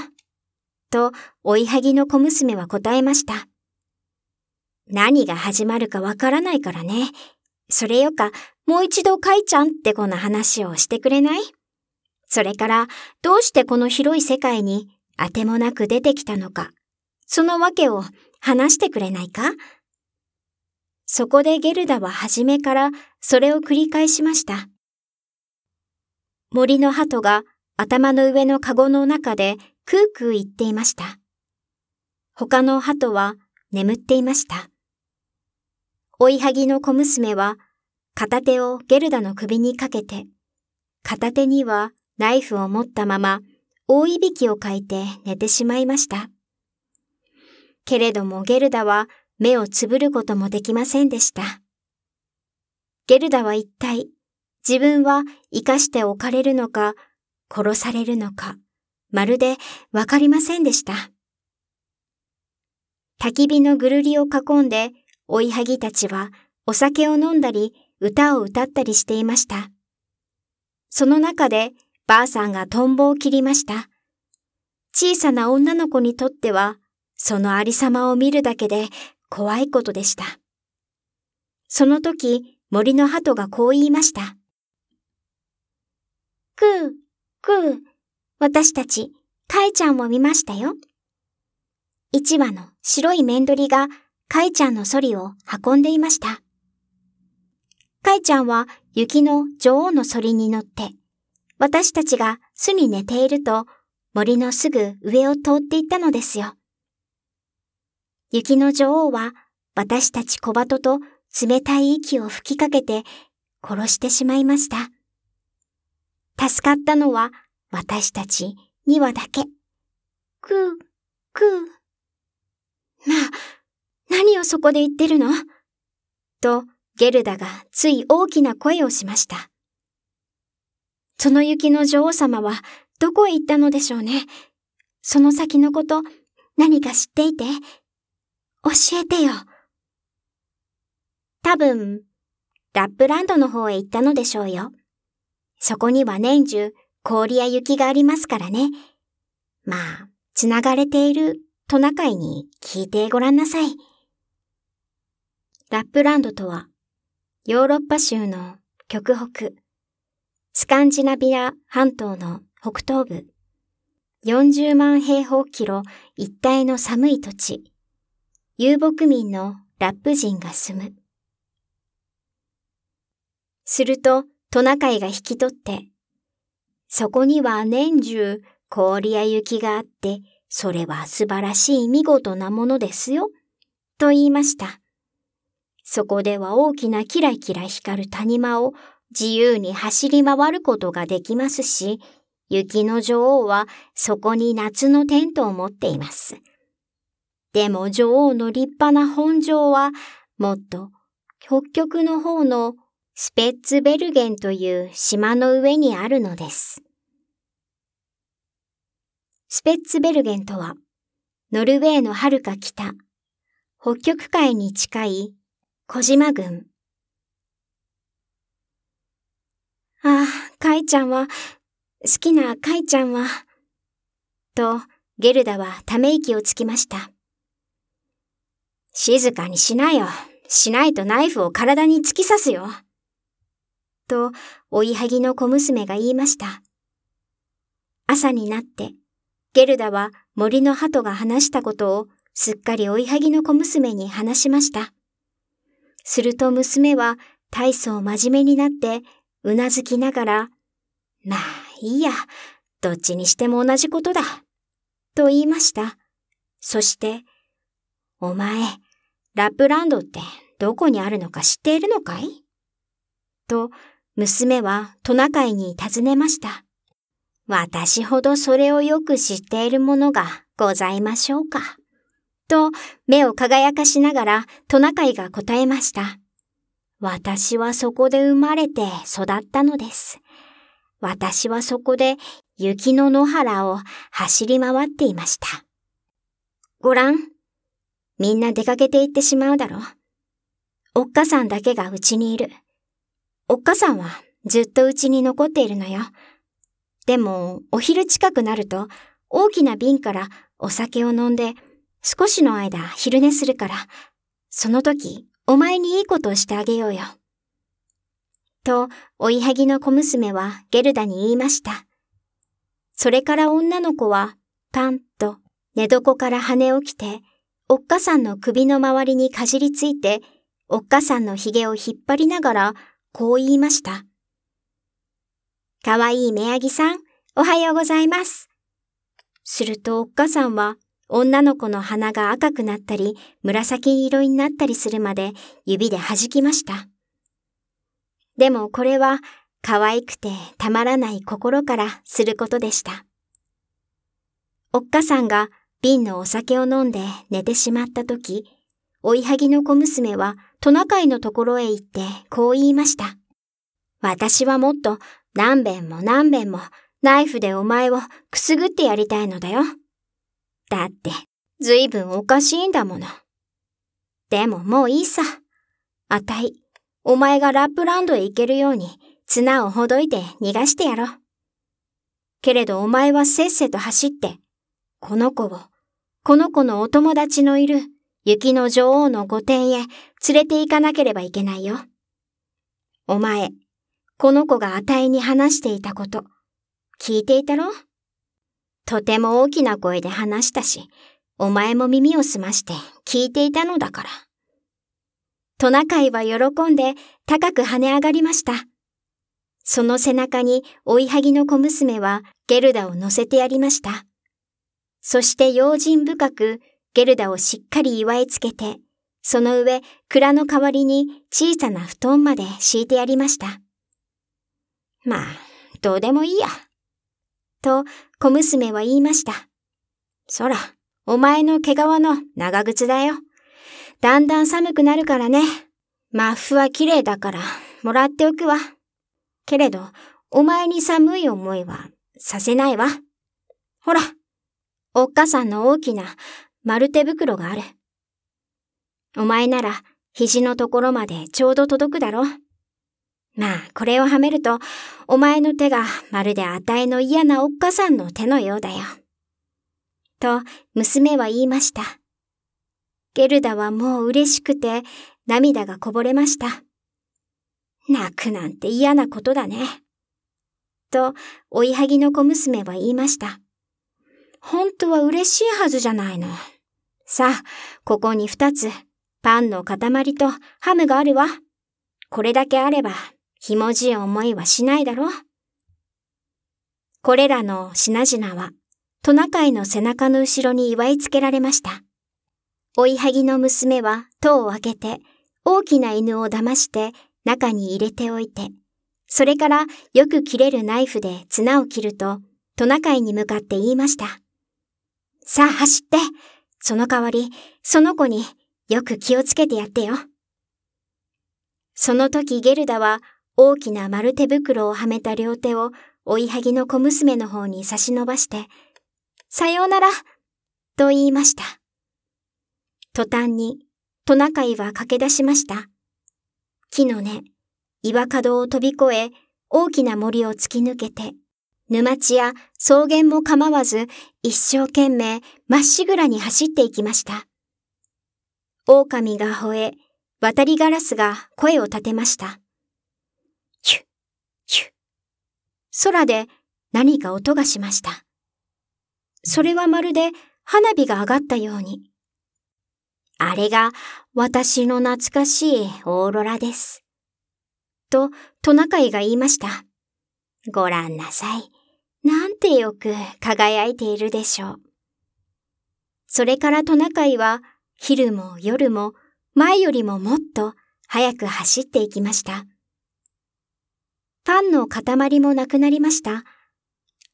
Speaker 1: と、追いはぎの小娘は答えました。何が始まるかわからないからね。それよか、もう一度書いちゃんってこの話をしてくれないそれからどうしてこの広い世界にあてもなく出てきたのか、その訳を話してくれないかそこでゲルダは初めからそれを繰り返しました。森の鳩が頭の上のカゴの中でクークー言っていました。他の鳩は眠っていました。追いはぎの小娘は片手をゲルダの首にかけて、片手にはナイフを持ったまま大いびきをかいて寝てしまいました。けれどもゲルダは目をつぶることもできませんでした。ゲルダは一体自分は生かしておかれるのか殺されるのかまるでわかりませんでした。焚き火のぐるりを囲んで追いはぎたちはお酒を飲んだり歌を歌ったりしていました。その中でばあさんがトンボを切りました。小さな女の子にとっては、そのありさまを見るだけで怖いことでした。その時、森の鳩がこう言いました。くう、くう、私たち、かいちゃんを見ましたよ。一羽の白い面取りが、かいちゃんのソリを運んでいました。かいちゃんは雪の女王のソリに乗って私たちが巣に寝ていると森のすぐ上を通っていったのですよ。雪の女王は私たち小鳩と冷たい息を吹きかけて殺してしまいました。助かったのは私たち2羽だけ。くう、くう。なあ、何をそこで言ってるのとゲルダがつい大きな声をしました。その雪の女王様はどこへ行ったのでしょうね。その先のこと、何か知っていて。教えてよ。多分、ラップランドの方へ行ったのでしょうよ。そこには年中氷や雪がありますからね。まあ、繋がれているトナカイに聞いてごらんなさい。ラップランドとは、ヨーロッパ州の極北、スカンジナビア半島の北東部、40万平方キロ一帯の寒い土地、遊牧民のラップ人が住む。するとトナカイが引き取って、そこには年中氷や雪があって、それは素晴らしい見事なものですよ、と言いました。そこでは大きなキラキラ光る谷間を自由に走り回ることができますし、雪の女王はそこに夏のテントを持っています。でも女王の立派な本城はもっと北極の方のスペッツベルゲンという島の上にあるのです。スペッツベルゲンとは、ノルウェーの遥か北、北極海に近い小島郡、ああ、カイちゃんは、好きなカイちゃんは、と、ゲルダはため息をつきました。静かにしなよ。しないとナイフを体に突き刺すよ。と、追いはぎの小娘が言いました。朝になって、ゲルダは森の鳩が話したことをすっかり追いはぎの小娘に話しました。すると娘は大層真面目になってうなずきながら、まあいいや、どっちにしても同じことだ、と言いました。そして、お前、ラップランドってどこにあるのか知っているのかいと、娘はトナカイに尋ねました。私ほどそれをよく知っているものがございましょうか。と、目を輝かしながらトナカイが答えました。私はそこで生まれて育ったのです。私はそこで雪の野原を走り回っていました。ご覧。みんな出かけて行ってしまうだろう。おっかさんだけがうちにいる。おっかさんはずっとうちに残っているのよ。でも、お昼近くなると、大きな瓶からお酒を飲んで、少しの間昼寝するから、その時、お前にいいことをしてあげようよ。と、追いはぎの小娘はゲルダに言いました。それから女の子は、パンと寝床から跳ね起きて、おっかさんの首の周りにかじりついて、おっかさんの髭を引っ張りながら、こう言いました。かわいいメアギさん、おはようございます。するとおっかさんは、女の子の鼻が赤くなったり、紫色になったりするまで指で弾きました。でもこれは可愛くてたまらない心からすることでした。おっかさんが瓶のお酒を飲んで寝てしまった時、追いはぎの小娘はトナカイのところへ行ってこう言いました。私はもっと何べんも何べんもナイフでお前をくすぐってやりたいのだよ。だって、ずいぶんおかしいんだもの。でももういいさ。あたい、お前がラップランドへ行けるように、綱をほどいて逃がしてやろう。けれどお前はせっせと走って、この子を、この子のお友達のいる雪の女王の御殿へ連れて行かなければいけないよ。お前、この子があたいに話していたこと、聞いていたろとても大きな声で話したし、お前も耳を澄まして聞いていたのだから。トナカイは喜んで高く跳ね上がりました。その背中に追いはぎの小娘はゲルダを乗せてやりました。そして用心深くゲルダをしっかり祝いつけて、その上蔵の代わりに小さな布団まで敷いてやりました。まあ、どうでもいいや。と小娘は言いました。そら、お前の毛皮の長靴だよ。だんだん寒くなるからね。マフは綺麗だから、もらっておくわ。けれど、お前に寒い思いはさせないわ。ほら、おっかさんの大きな丸手袋がある。お前なら肘のところまでちょうど届くだろ。まあ、これをはめると、お前の手がまるであたいの嫌なおっかさんの手のようだよ。と、娘は言いました。ゲルダはもう嬉しくて、涙がこぼれました。泣くなんて嫌なことだね。と、追いはぎの小娘は言いました。本当は嬉しいはずじゃないの。さあ、ここに二つ、パンの塊とハムがあるわ。これだけあればひもじい思いはしないだろう。これらの品々は、トナカイの背中の後ろに祝いつけられました。追いはぎの娘は戸を開けて、大きな犬を騙して中に入れておいて、それからよく切れるナイフで綱を切ると、トナカイに向かって言いました。さあ走って、その代わり、その子によく気をつけてやってよ。その時ゲルダは大きな丸手袋をはめた両手を追いはぎの小娘の方に差し伸ばして、さようなら、と言いました。途端に、トナカイは駆け出しました。木の根、岩角を飛び越え、大きな森を突き抜けて、沼地や草原も構わず、一生懸命まっしぐらに走っていきました。狼が吠え、渡りガラスが声を立てました。空で何か音がしました。それはまるで花火が上がったように。あれが私の懐かしいオーロラです。と、トナカイが言いました。ご覧なさい。なんてよく輝いているでしょう。それからトナカイは昼も夜も前よりももっと早く走っていきました。パンの塊もなくなりました。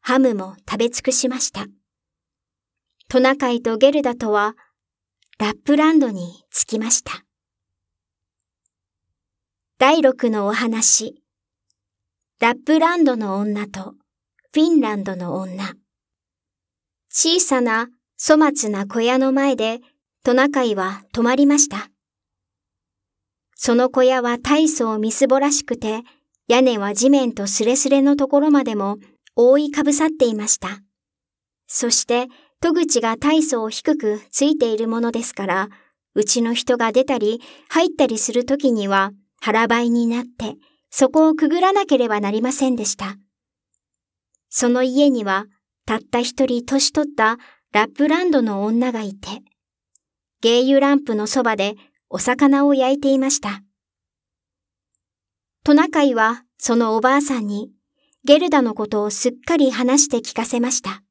Speaker 1: ハムも食べ尽くしました。トナカイとゲルダとは、ラップランドに着きました。第6のお話。ラップランドの女とフィンランドの女。小さな粗末な小屋の前でトナカイは止まりました。その小屋は大層みすぼらしくて、屋根は地面とすれすれのところまでも覆いかぶさっていました。そして戸口が大層を低くついているものですから、うちの人が出たり入ったりするときには腹ばいになってそこをくぐらなければなりませんでした。その家にはたった一人年取ったラップランドの女がいて、芸油ランプのそばでお魚を焼いていました。トナカイはそのおばあさんにゲルダのことをすっかり話して聞かせました。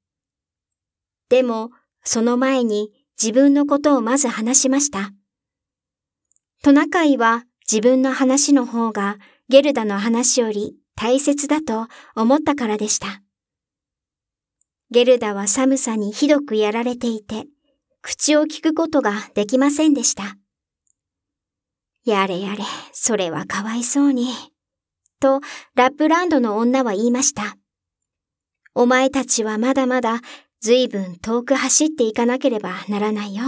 Speaker 1: でも、その前に自分のことをまず話しました。トナカイは自分の話の方がゲルダの話より大切だと思ったからでした。ゲルダは寒さにひどくやられていて、口を聞くことができませんでした。やれやれ、それはかわいそうに。と、ラップランドの女は言いました。お前たちはまだまだ随分遠く走っていかなければならないよ。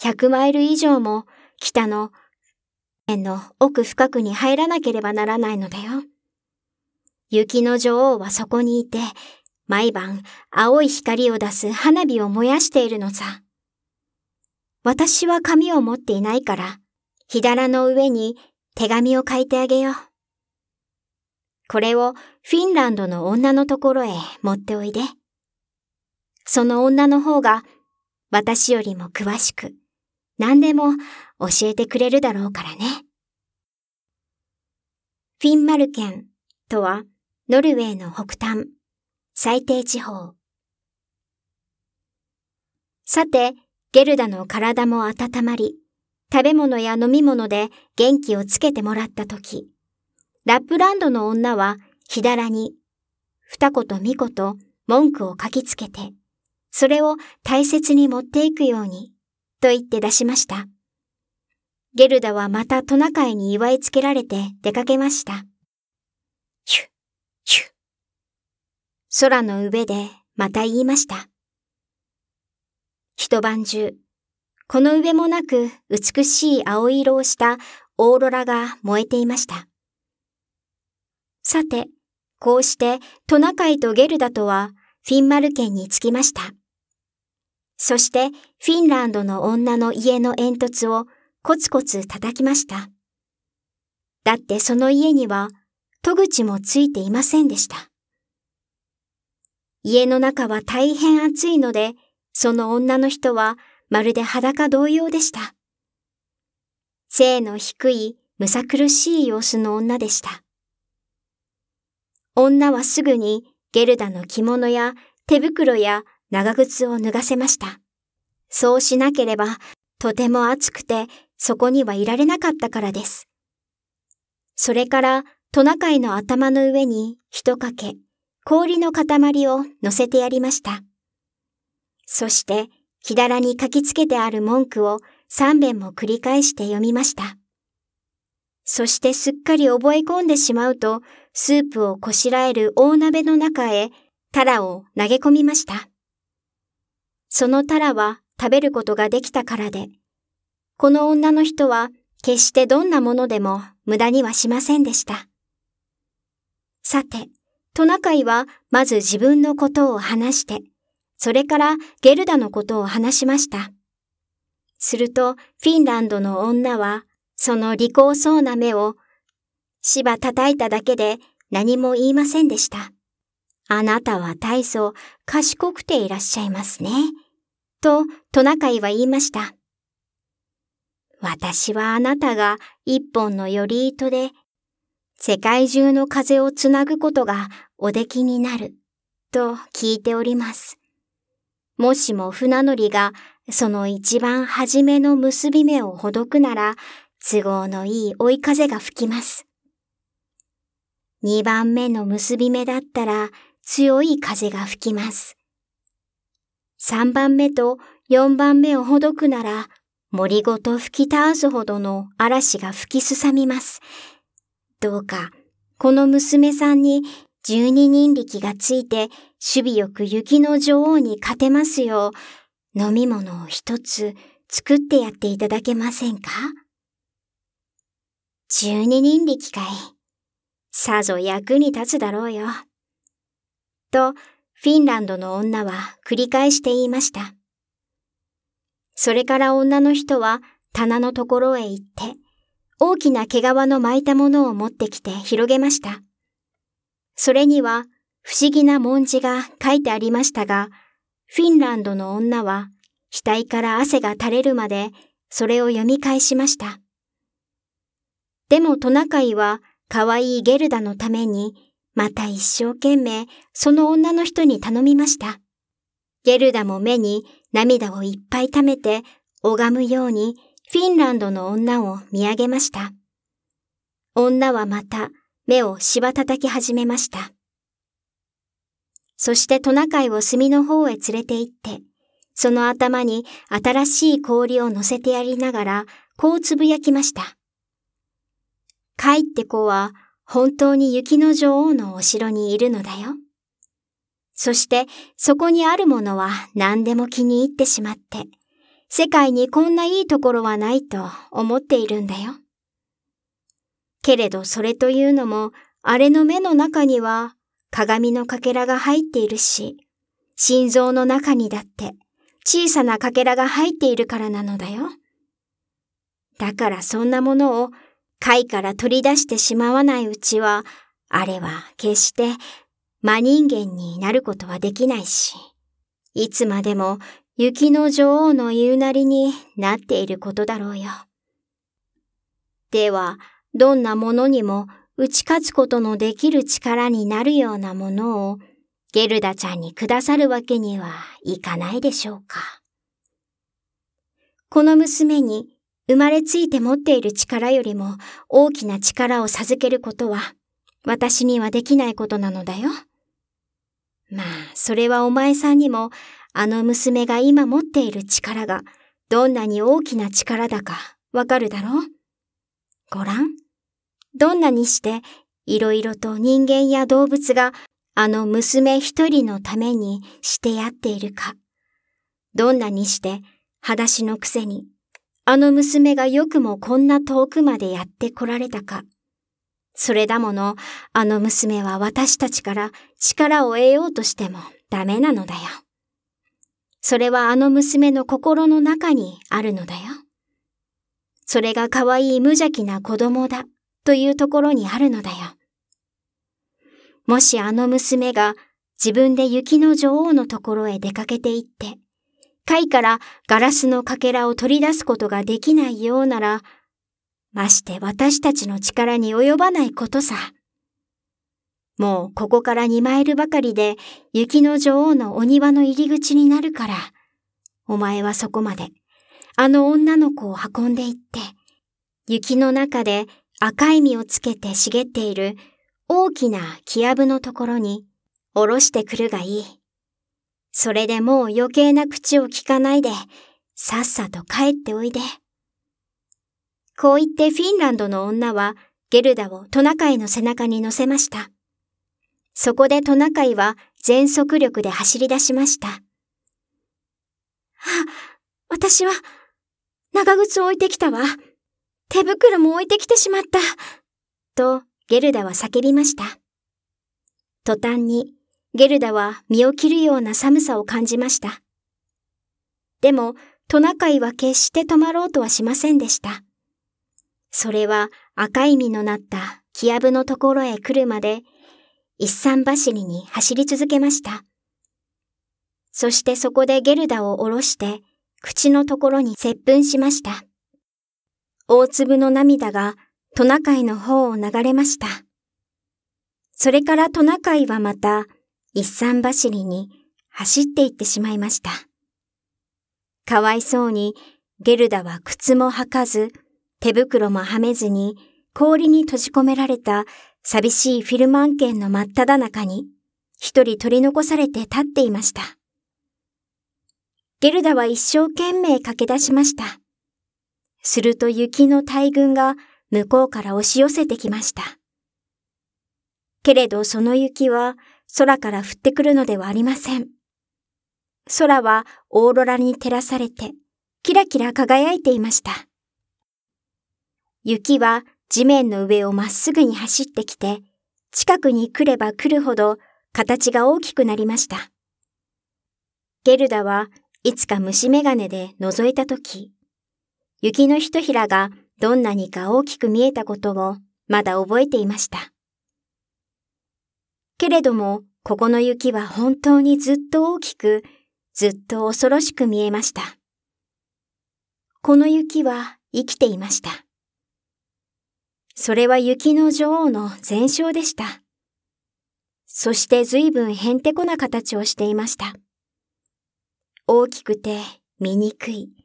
Speaker 1: 100マイル以上も北の円の奥深くに入らなければならないのだよ。雪の女王はそこにいて、毎晩青い光を出す花火を燃やしているのさ。私は髪を持っていないから、ひだの上に手紙を書いてあげよう。これをフィンランドの女のところへ持っておいで。その女の方が私よりも詳しく何でも教えてくれるだろうからね。フィンマルケンとはノルウェーの北端、最低地方。さて、ゲルダの体も温まり、食べ物や飲み物で元気をつけてもらったとき、ラップランドの女はひだらに、二子と巫女と文句を書きつけて、それを大切に持っていくように、と言って出しました。ゲルダはまたトナカイに祝いつけられて出かけました。ヒュッ、ヒュッ。空の上でまた言いました。一晩中、この上もなく美しい青色をしたオーロラが燃えていました。さて、こうしてトナカイとゲルダとはフィンマル県に着きました。そしてフィンランドの女の家の煙突をコツコツ叩きました。だってその家には戸口もついていませんでした。家の中は大変暑いので、その女の人はまるで裸同様でした。背の低い、むさ苦しい様子の女でした。女はすぐにゲルダの着物や手袋や長靴を脱がせました。そうしなければ、とても暑くてそこにはいられなかったからです。それからトナカイの頭の上に一かけ、氷の塊を乗せてやりました。そして木だらに書きつけてある文句を三遍も繰り返して読みました。そしてすっかり覚え込んでしまうと、スープをこしらえる大鍋の中へ、タラを投げ込みました。そのタラは食べることができたからで、この女の人は決してどんなものでも無駄にはしませんでした。さて、トナカイはまず自分のことを話して、それからゲルダのことを話しました。すると、フィンランドの女は、その利口そうな目を、芝叩いただけで何も言いませんでした。あなたは大層賢くていらっしゃいますね。と、トナカイは言いました。私はあなたが一本のより糸で、世界中の風をつなぐことがおできになる、と聞いております。もしも船乗りがその一番初めの結び目をほどくなら、都合のいい追い風が吹きます。二番目の結び目だったら強い風が吹きます。三番目と四番目をほどくなら森ごと吹き倒すほどの嵐が吹きすさみます。どうか、この娘さんに十二人力がついて守備よく雪の女王に勝てますよう、飲み物を一つ作ってやっていただけませんか十二人力かい。さぞ役に立つだろうよ。と、フィンランドの女は繰り返して言いました。それから女の人は棚のところへ行って、大きな毛皮の巻いたものを持ってきて広げました。それには不思議な文字が書いてありましたが、フィンランドの女は額から汗が垂れるまでそれを読み返しました。でもトナカイは可愛いゲルダのためにまた一生懸命その女の人に頼みました。ゲルダも目に涙をいっぱい溜めて拝むようにフィンランドの女を見上げました。女はまた目をしばたたき始めました。そしてトナカイを炭の方へ連れて行って、その頭に新しい氷を乗せてやりながら、こうつぶやきました。カイって子は本当に雪の女王のお城にいるのだよ。そしてそこにあるものは何でも気に入ってしまって、世界にこんないいところはないと思っているんだよ。けれどそれというのも、あれの目の中には鏡のかけらが入っているし、心臓の中にだって小さなかけらが入っているからなのだよ。だからそんなものを貝から取り出してしまわないうちは、あれは決して真人間になることはできないし、いつまでも雪の女王の言うなりになっていることだろうよ。では、どんなものにも打ち勝つことのできる力になるようなものをゲルダちゃんにくださるわけにはいかないでしょうか。この娘に生まれついて持っている力よりも大きな力を授けることは私にはできないことなのだよ。まあ、それはお前さんにもあの娘が今持っている力がどんなに大きな力だかわかるだろうご覧。どんなにしていろいろと人間や動物があの娘一人のためにしてやっているか。どんなにして裸足のくせにあの娘がよくもこんな遠くまでやって来られたか。それだもの、あの娘は私たちから力を得ようとしてもダメなのだよ。それはあの娘の心の中にあるのだよ。それが可愛い無邪気な子供だ。というところにあるのだよ。もしあの娘が自分で雪の女王のところへ出かけていって、貝からガラスのかけらを取り出すことができないようなら、まして私たちの力に及ばないことさ。もうここから2マイルばかりで雪の女王のお庭の入り口になるから、お前はそこまで、あの女の子を運んでいって、雪の中で赤い実をつけて茂っている大きな木やぶのところにおろしてくるがいい。それでもう余計な口を聞かないで、さっさと帰っておいで。こう言ってフィンランドの女はゲルダをトナカイの背中に乗せました。そこでトナカイは全速力で走り出しました。あ、私は長靴を置いてきたわ。手袋も置いてきてしまった。と、ゲルダは叫びました。途端に、ゲルダは身を切るような寒さを感じました。でも、トナカイは決して止まろうとはしませんでした。それは赤い実のなった木やぶのところへ来るまで、一三走りに走り続けました。そしてそこでゲルダを下ろして、口のところに接吻しました。大粒の涙がトナカイの方を流れました。それからトナカイはまた一山走りに走っていってしまいました。かわいそうにゲルダは靴も履かず、手袋もはめずに氷に閉じ込められた寂しいフィルマン圏の真っ只中に一人取り残されて立っていました。ゲルダは一生懸命駆け出しました。すると雪の大群が向こうから押し寄せてきました。けれどその雪は空から降ってくるのではありません。空はオーロラに照らされて、キラキラ輝いていました。雪は地面の上をまっすぐに走ってきて、近くに来れば来るほど形が大きくなりました。ゲルダはいつか虫眼鏡で覗いたとき、雪のひとひらがどんなにか大きく見えたことをまだ覚えていました。けれども、ここの雪は本当にずっと大きく、ずっと恐ろしく見えました。この雪は生きていました。それは雪の女王の前哨でした。そして随分へんてこな形をしていました。大きくて醜い、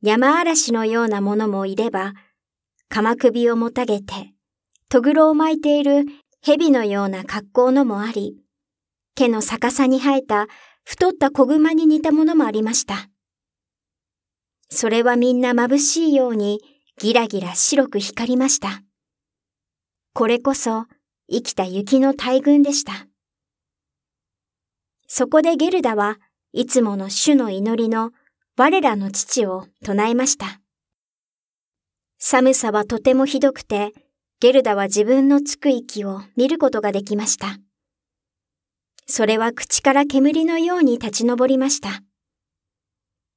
Speaker 1: 山嵐のようなものもいれば、鎌首をもたげて、とぐろを巻いている蛇のような格好のもあり、毛の逆さに生えた太った子熊に似たものもありました。それはみんな眩しいようにギラギラ白く光りました。これこそ生きた雪の大群でした。そこでゲルダはいつもの主の祈りの我らの父を唱えました。寒さはとてもひどくて、ゲルダは自分のつく息を見ることができました。それは口から煙のように立ち上りました。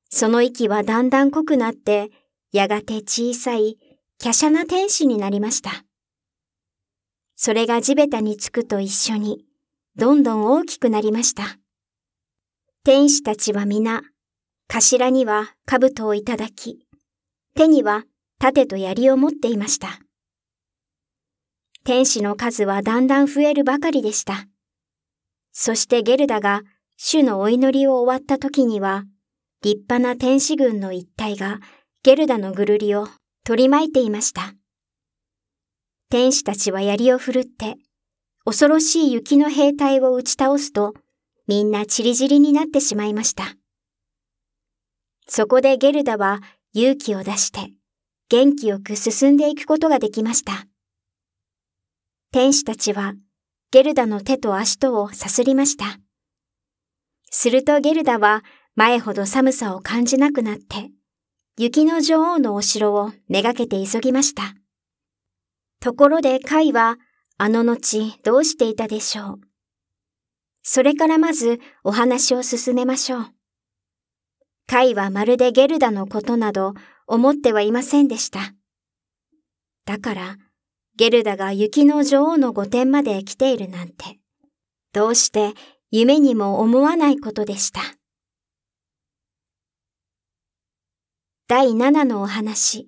Speaker 1: その息はだんだん濃くなって、やがて小さい、華奢な天使になりました。それが地べたにつくと一緒に、どんどん大きくなりました。天使たちは皆、頭には兜をいただき、手には盾と槍を持っていました。天使の数はだんだん増えるばかりでした。そしてゲルダが主のお祈りを終わった時には、立派な天使軍の一体がゲルダのぐるりを取り巻いていました。天使たちは槍を振るって、恐ろしい雪の兵隊を打ち倒すと、みんな散り散りになってしまいました。そこでゲルダは勇気を出して元気よく進んでいくことができました。天使たちはゲルダの手と足とをさすりました。するとゲルダは前ほど寒さを感じなくなって、雪の女王のお城をめがけて急ぎました。ところでカイは、あの後どうしていたでしょう。それからまずお話を進めましょう。カイはまるでゲルダのことなど思ってはいませんでした。だから、ゲルダが雪の女王の御殿まで来ているなんて、どうして夢にも思わないことでした。第7のお話。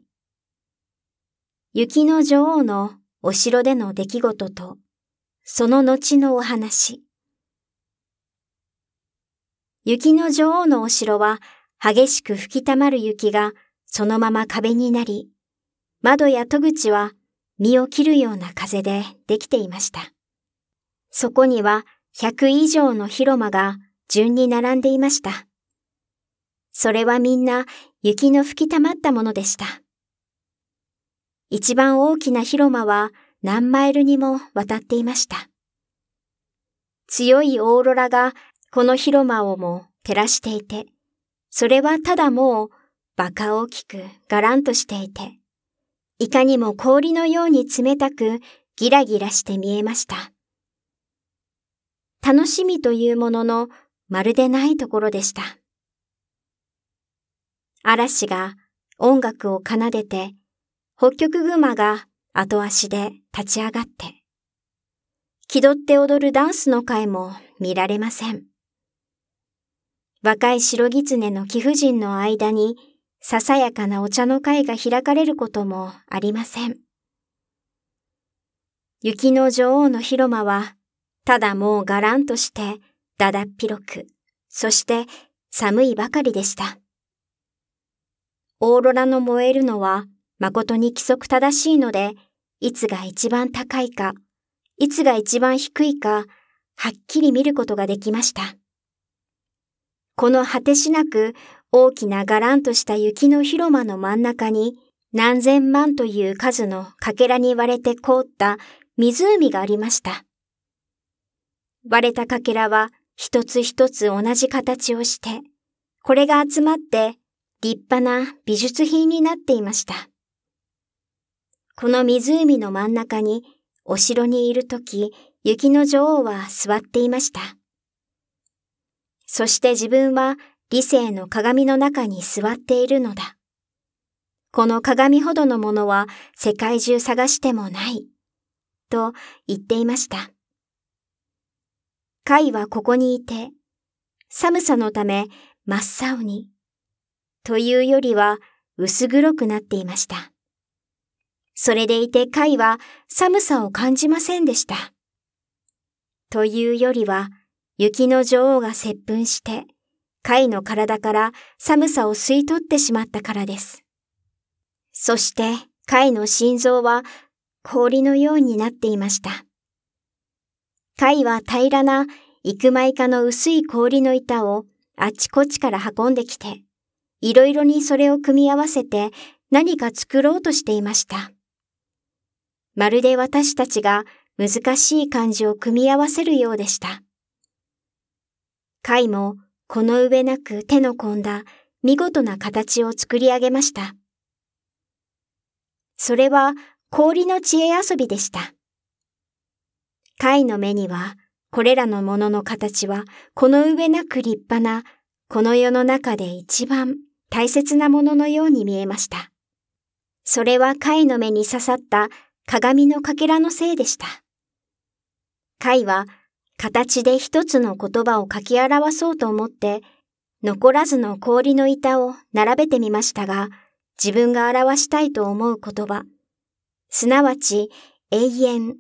Speaker 1: 雪の女王のお城での出来事と、その後のお話。雪の女王のお城は激しく吹き溜まる雪がそのまま壁になり、窓や戸口は身を切るような風でできていました。そこには100以上の広間が順に並んでいました。それはみんな雪の吹き溜まったものでした。一番大きな広間は何マイルにも渡っていました。強いオーロラがこの広間をも照らしていて、それはただもう、馬鹿大きくがらんとしていて、いかにも氷のように冷たくギラギラして見えました。楽しみというもののまるでないところでした。嵐が音楽を奏でて、北極熊が後足で立ち上がって、気取って踊るダンスの会も見られません。若い白狐の貴婦人の間に、ささやかなお茶の会が開かれることもありません。雪の女王の広間は、ただもうがらんとして、だだっ広く、そして寒いばかりでした。オーロラの燃えるのは、誠に規則正しいので、いつが一番高いか、いつが一番低いか、はっきり見ることができました。この果てしなく大きながらんとした雪の広間の真ん中に何千万という数のかけらに割れて凍った湖がありました。割れたかけらは一つ一つ同じ形をして、これが集まって立派な美術品になっていました。この湖の真ん中にお城にいるとき、雪の女王は座っていました。そして自分は理性の鏡の中に座っているのだ。この鏡ほどのものは世界中探してもない。と言っていました。カイはここにいて、寒さのため真っ青に、というよりは薄黒くなっていました。それでいてカイは寒さを感じませんでした。というよりは、雪の女王が接吻して、貝の体から寒さを吸い取ってしまったからです。そして貝の心臓は氷のようになっていました。貝は平らな幾いかの薄い氷の板をあちこちから運んできて、いろいろにそれを組み合わせて何か作ろうとしていました。まるで私たちが難しい漢字を組み合わせるようでした。貝もこの上なく手の込んだ見事な形を作り上げました。それは氷の知恵遊びでした。貝の目にはこれらのものの形はこの上なく立派なこの世の中で一番大切なもののように見えました。それは貝の目に刺さった鏡のかけらのせいでした。貝は形で一つの言葉を書き表そうと思って、残らずの氷の板を並べてみましたが、自分が表したいと思う言葉、すなわち永遠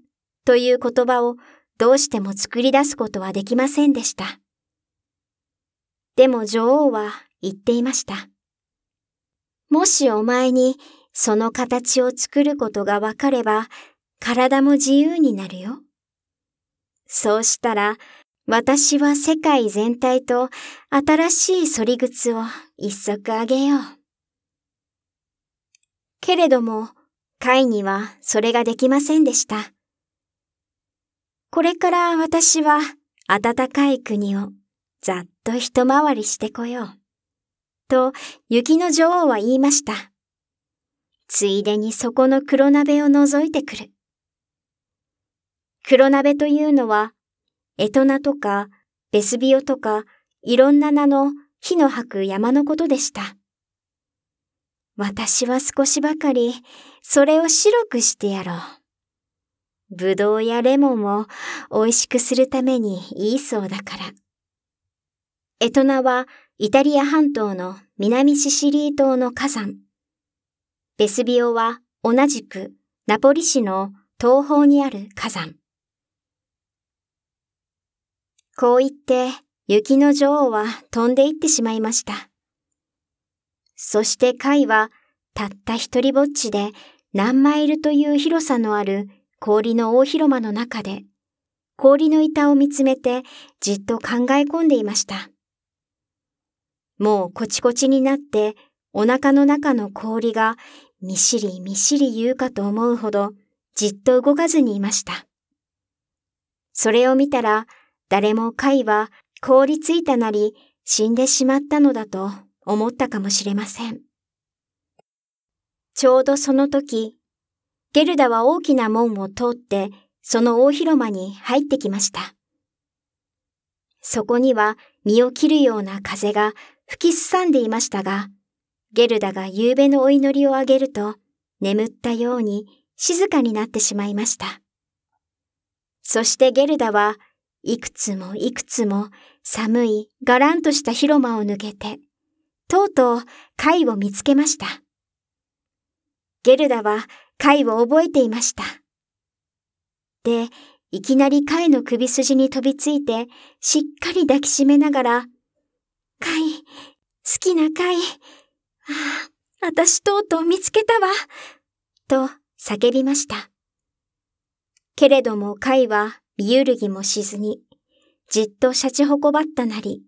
Speaker 1: という言葉をどうしても作り出すことはできませんでした。でも女王は言っていました。もしお前にその形を作ることがわかれば、体も自由になるよ。そうしたら、私は世界全体と新しい反り靴を一足あげよう。けれども、会にはそれができませんでした。これから私は暖かい国をざっと一回りしてこよう。と、雪の女王は言いました。ついでにそこの黒鍋を覗いてくる。黒鍋というのは、エトナとかベスビオとかいろんな名の火の吐く山のことでした。私は少しばかりそれを白くしてやろう。ぶどうやレモンを美味しくするためにいいそうだから。エトナはイタリア半島の南シシリー島の火山。ベスビオは同じくナポリ市の東方にある火山。こう言って雪の女王は飛んでいってしまいました。そしてカイはたった一人ぼっちで何マイルという広さのある氷の大広間の中で氷の板を見つめてじっと考え込んでいました。もうこちこちになってお腹の中の氷がみしりみしり言うかと思うほどじっと動かずにいました。それを見たら誰も貝は凍りついたなり死んでしまったのだと思ったかもしれません。ちょうどその時、ゲルダは大きな門を通ってその大広間に入ってきました。そこには身を切るような風が吹きすさんでいましたが、ゲルダが夕べのお祈りをあげると、眠ったように静かになってしまいました。そしてゲルダはいくつもいくつも寒いがらんとした広間を抜けて、とうとう貝を見つけました。ゲルダは貝を覚えていました。で、いきなり貝の首筋に飛びついて、しっかり抱きしめながら、貝、好きな貝、ああ、私とうとう見つけたわ、と叫びました。けれども貝は身揺るぎもしずに、じっとシャチホコばったなり、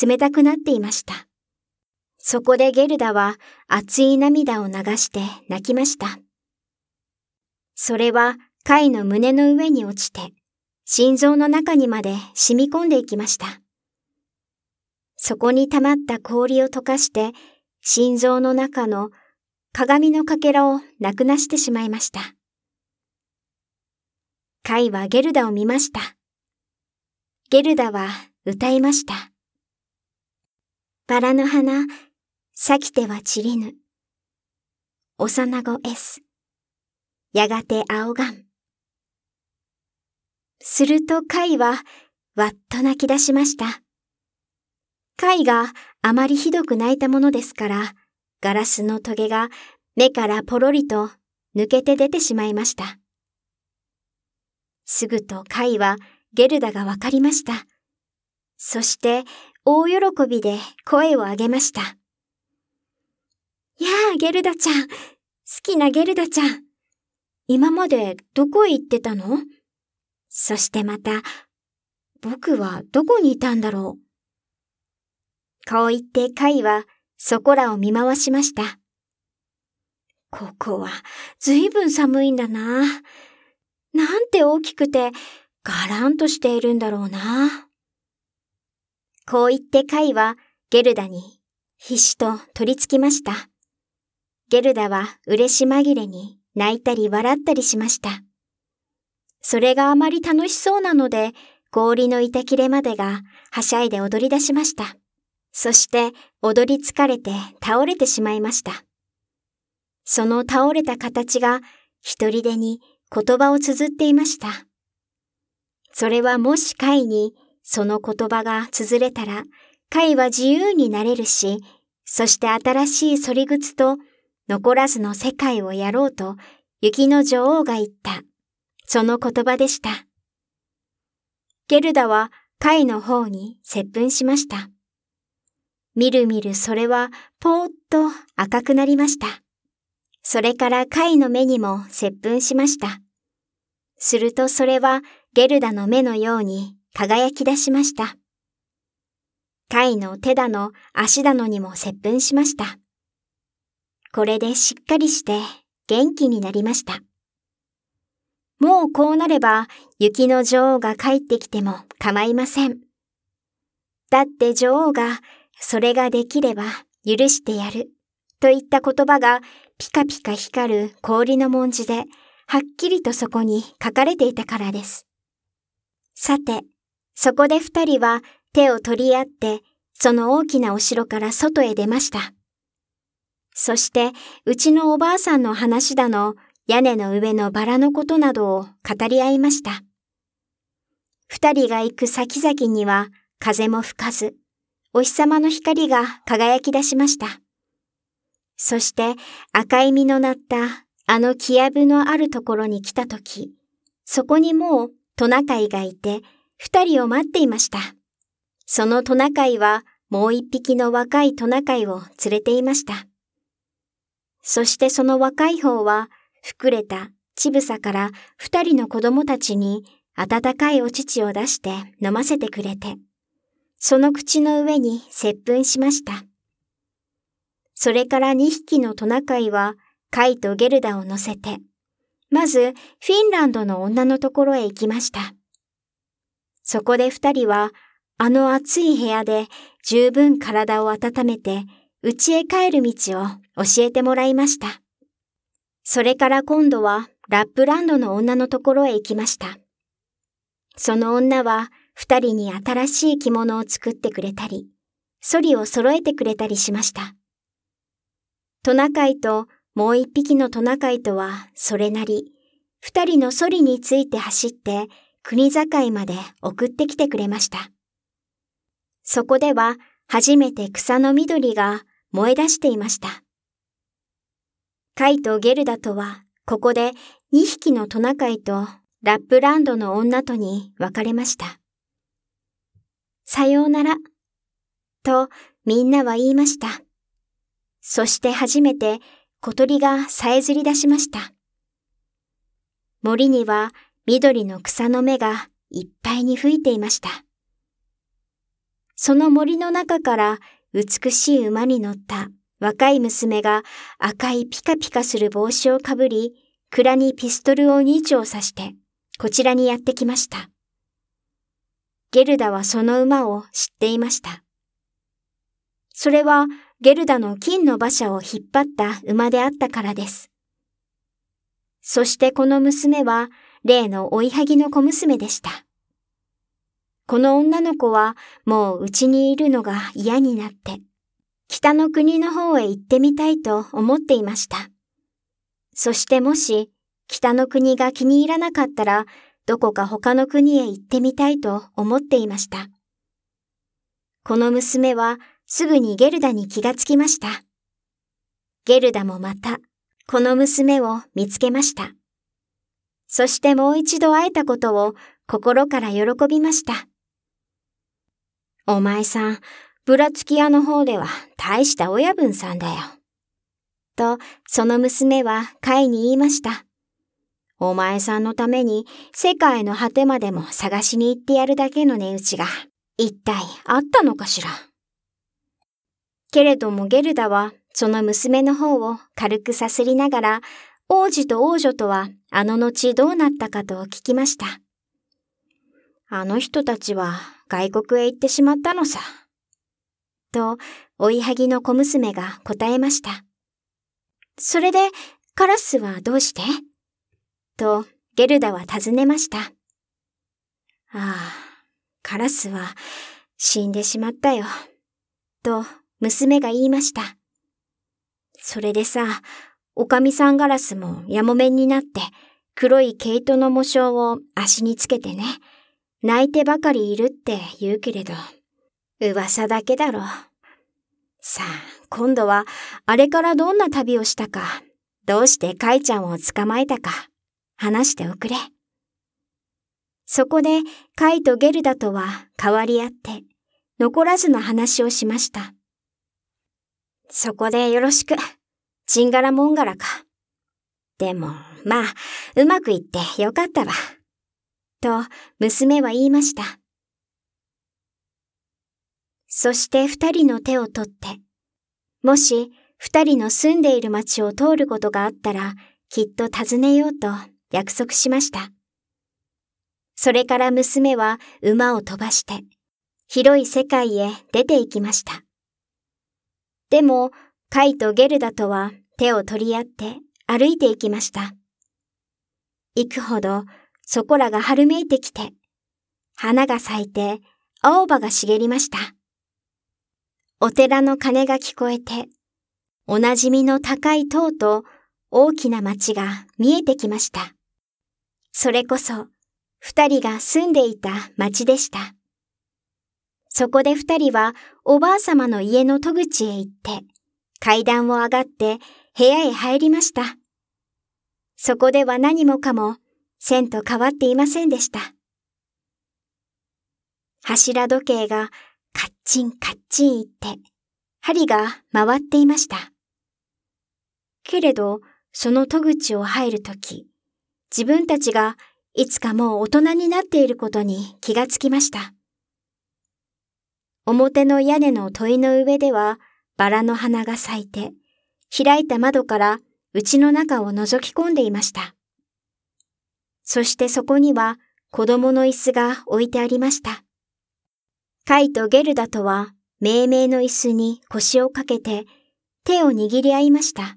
Speaker 1: 冷たくなっていました。そこでゲルダは熱い涙を流して泣きました。それは貝の胸の上に落ちて、心臓の中にまで染み込んでいきました。そこに溜まった氷を溶かして、心臓の中の鏡のかけらをなくなしてしまいました。カイはゲルダを見ました。ゲルダは歌いました。バラの花、咲きては散りぬ。幼子 S。やがて青がん。するとカイは、わっと泣き出しました。カイがあまりひどく泣いたものですから、ガラスのトゲが目からポロリと抜けて出てしまいました。すぐとカイはゲルダがわかりました。そして大喜びで声を上げました。やあ、ゲルダちゃん。好きなゲルダちゃん。今までどこへ行ってたのそしてまた、僕はどこにいたんだろう。こう言ってカイはそこらを見回しました。ここはずいぶん寒いんだな。なんて大きくて、ガランとしているんだろうな。こう言ってカイはゲルダに必死と取り付きました。ゲルダは嬉し紛れに泣いたり笑ったりしました。それがあまり楽しそうなので、氷の板切れまでがはしゃいで踊り出しました。そして踊り疲れて倒れてしまいました。その倒れた形が一人でに言葉を綴っていました。それはもし会にその言葉が綴れたら、会は自由になれるし、そして新しい反り靴と残らずの世界をやろうと雪の女王が言った。その言葉でした。ゲルダは貝の方に接吻しました。みるみるそれはぽーっと赤くなりました。それから貝の目にも接吻しました。するとそれはゲルダの目のように輝き出しました。貝の手だの足だのにも接吻しました。これでしっかりして元気になりました。もうこうなれば雪の女王が帰ってきても構いません。だって女王がそれができれば許してやるといった言葉がピカピカ光る氷の文字で、はっきりとそこに書かれていたからです。さて、そこで二人は手を取り合って、その大きなお城から外へ出ました。そして、うちのおばあさんの話だの、屋根の上のバラのことなどを語り合いました。二人が行く先々には風も吹かず、お日様の光が輝き出しました。そして赤い実のなったあの木やぶのあるところに来たとき、そこにもうトナカイがいて二人を待っていました。そのトナカイはもう一匹の若いトナカイを連れていました。そしてその若い方は膨れた乳房から二人の子供たちに温かいお乳を出して飲ませてくれて、その口の上に接吻しました。それから2匹のトナカイは、カイとゲルダを乗せて、まずフィンランドの女のところへ行きました。そこで二人は、あの暑い部屋で十分体を温めて、家へ帰る道を教えてもらいました。それから今度はラップランドの女のところへ行きました。その女は二人に新しい着物を作ってくれたり、ソリを揃えてくれたりしました。トナカイともう一匹のトナカイとはそれなり、二人のソリについて走って国境まで送ってきてくれました。そこでは初めて草の緑が燃え出していました。カイとゲルダとはここで2匹のトナカイとラップランドの女とに別れました。さようなら、とみんなは言いました。そして初めて小鳥がさえずり出しました。森には緑の草の芽がいっぱいに吹いていました。その森の中から美しい馬に乗った若い娘が赤いピカピカする帽子をかぶり、蔵にピストルを2丁刺して、こちらにやってきました。ゲルダはその馬を知っていました。それはゲルダの金の馬車を引っ張った馬であったからです。そしてこの娘は、例の追いはぎの小娘でした。この女の子はもううちにいるのが嫌になって、北の国の方へ行ってみたいと思っていました。そしてもし、北の国が気に入らなかったら、どこか他の国へ行ってみたいと思っていました。この娘はすぐにゲルダに気がつきました。ゲルダもまた、この娘を見つけました。そしてもう一度会えたことを心から喜びました。お前さん、ぶらつき屋の方では大した親分さんだよ。と、その娘は会に言いました。お前さんのために世界の果てまでも探しに行ってやるだけの値打ちが一体あったのかしら。けれどもゲルダはその娘の方を軽くさすりながら、王子と王女とはあの後どうなったかと聞きました。あの人たちは外国へ行ってしまったのさ。と、追いはぎの小娘が答えました。それで、カラスはどうしてと、ゲルダは尋ねました。ああ、カラスは死んでしまったよ。と、娘が言いました。それでさ、おかみさんガラスもやもめになって、黒い毛糸の模章を足につけてね、泣いてばかりいるって言うけれど、噂だけだろ。さあ、今度は、あれからどんな旅をしたか、どうしてカイちゃんを捕まえたか、話しておくれ。そこで、カイとゲルダとは変わり合って、残らずの話をしました。そこでよろしく。チンガラモンガラか。でも、まあ、うまくいってよかったわ。と、娘は言いました。そして二人の手を取って、もし二人の住んでいる町を通ることがあったら、きっと訪ねようと約束しました。それから娘は馬を飛ばして、広い世界へ出て行きました。でも、カイとゲルダとは手を取り合って歩いていきました。行くほど、そこらが春めいてきて、花が咲いて、青葉が茂りました。お寺の鐘が聞こえて、おなじみの高い塔と大きな町が見えてきました。それこそ、二人が住んでいた町でした。そこで二人はおばあさまの家の戸口へ行って、階段を上がって部屋へ入りました。そこでは何もかも、線と変わっていませんでした。柱時計がカッチンカッチン行って、針が回っていました。けれど、その戸口を入るとき、自分たちがいつかもう大人になっていることに気がつきました。表の屋根の問いの上ではバラの花が咲いて、開いた窓から家の中を覗き込んでいました。そしてそこには子供の椅子が置いてありました。カイとゲルダとは命名の椅子に腰をかけて手を握り合いました。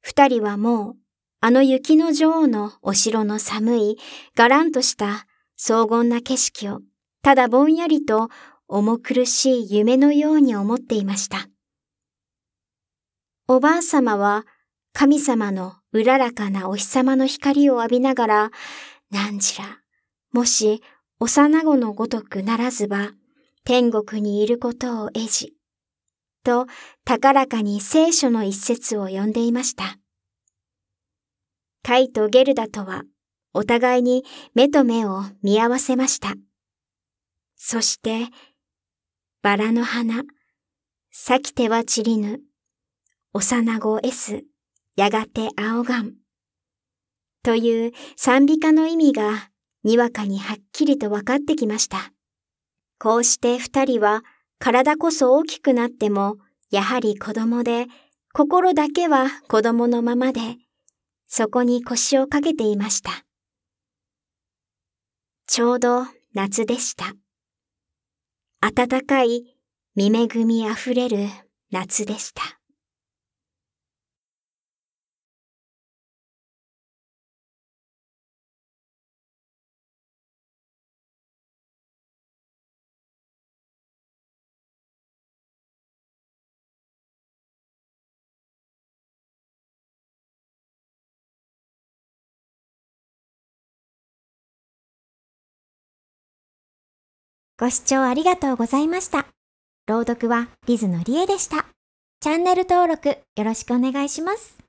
Speaker 1: 二人はもうあの雪の女王のお城の寒いガランとした荘厳な景色をただぼんやりと重苦しい夢のように思っていました。おばあさまは神様のうららかなお日様の光を浴びながら、んじら、もし幼子のごとくならずば、天国にいることをえじ、と高らかに聖書の一節を読んでいました。カイとゲルダとは、お互いに目と目を見合わせました。そして、バラの花、咲き手は散りぬ、幼子 S、やがて青がん。という賛美歌の意味が、にわかにはっきりと分かってきました。こうして二人は、体こそ大きくなっても、やはり子供で、心だけは子供のままで、そこに腰をかけていました。ちょうど夏でした。暖かい見恵みあふれる夏でした。ご視聴ありがとうございました。朗読はリズのりえでした。チャンネル登録よろしくお願いします。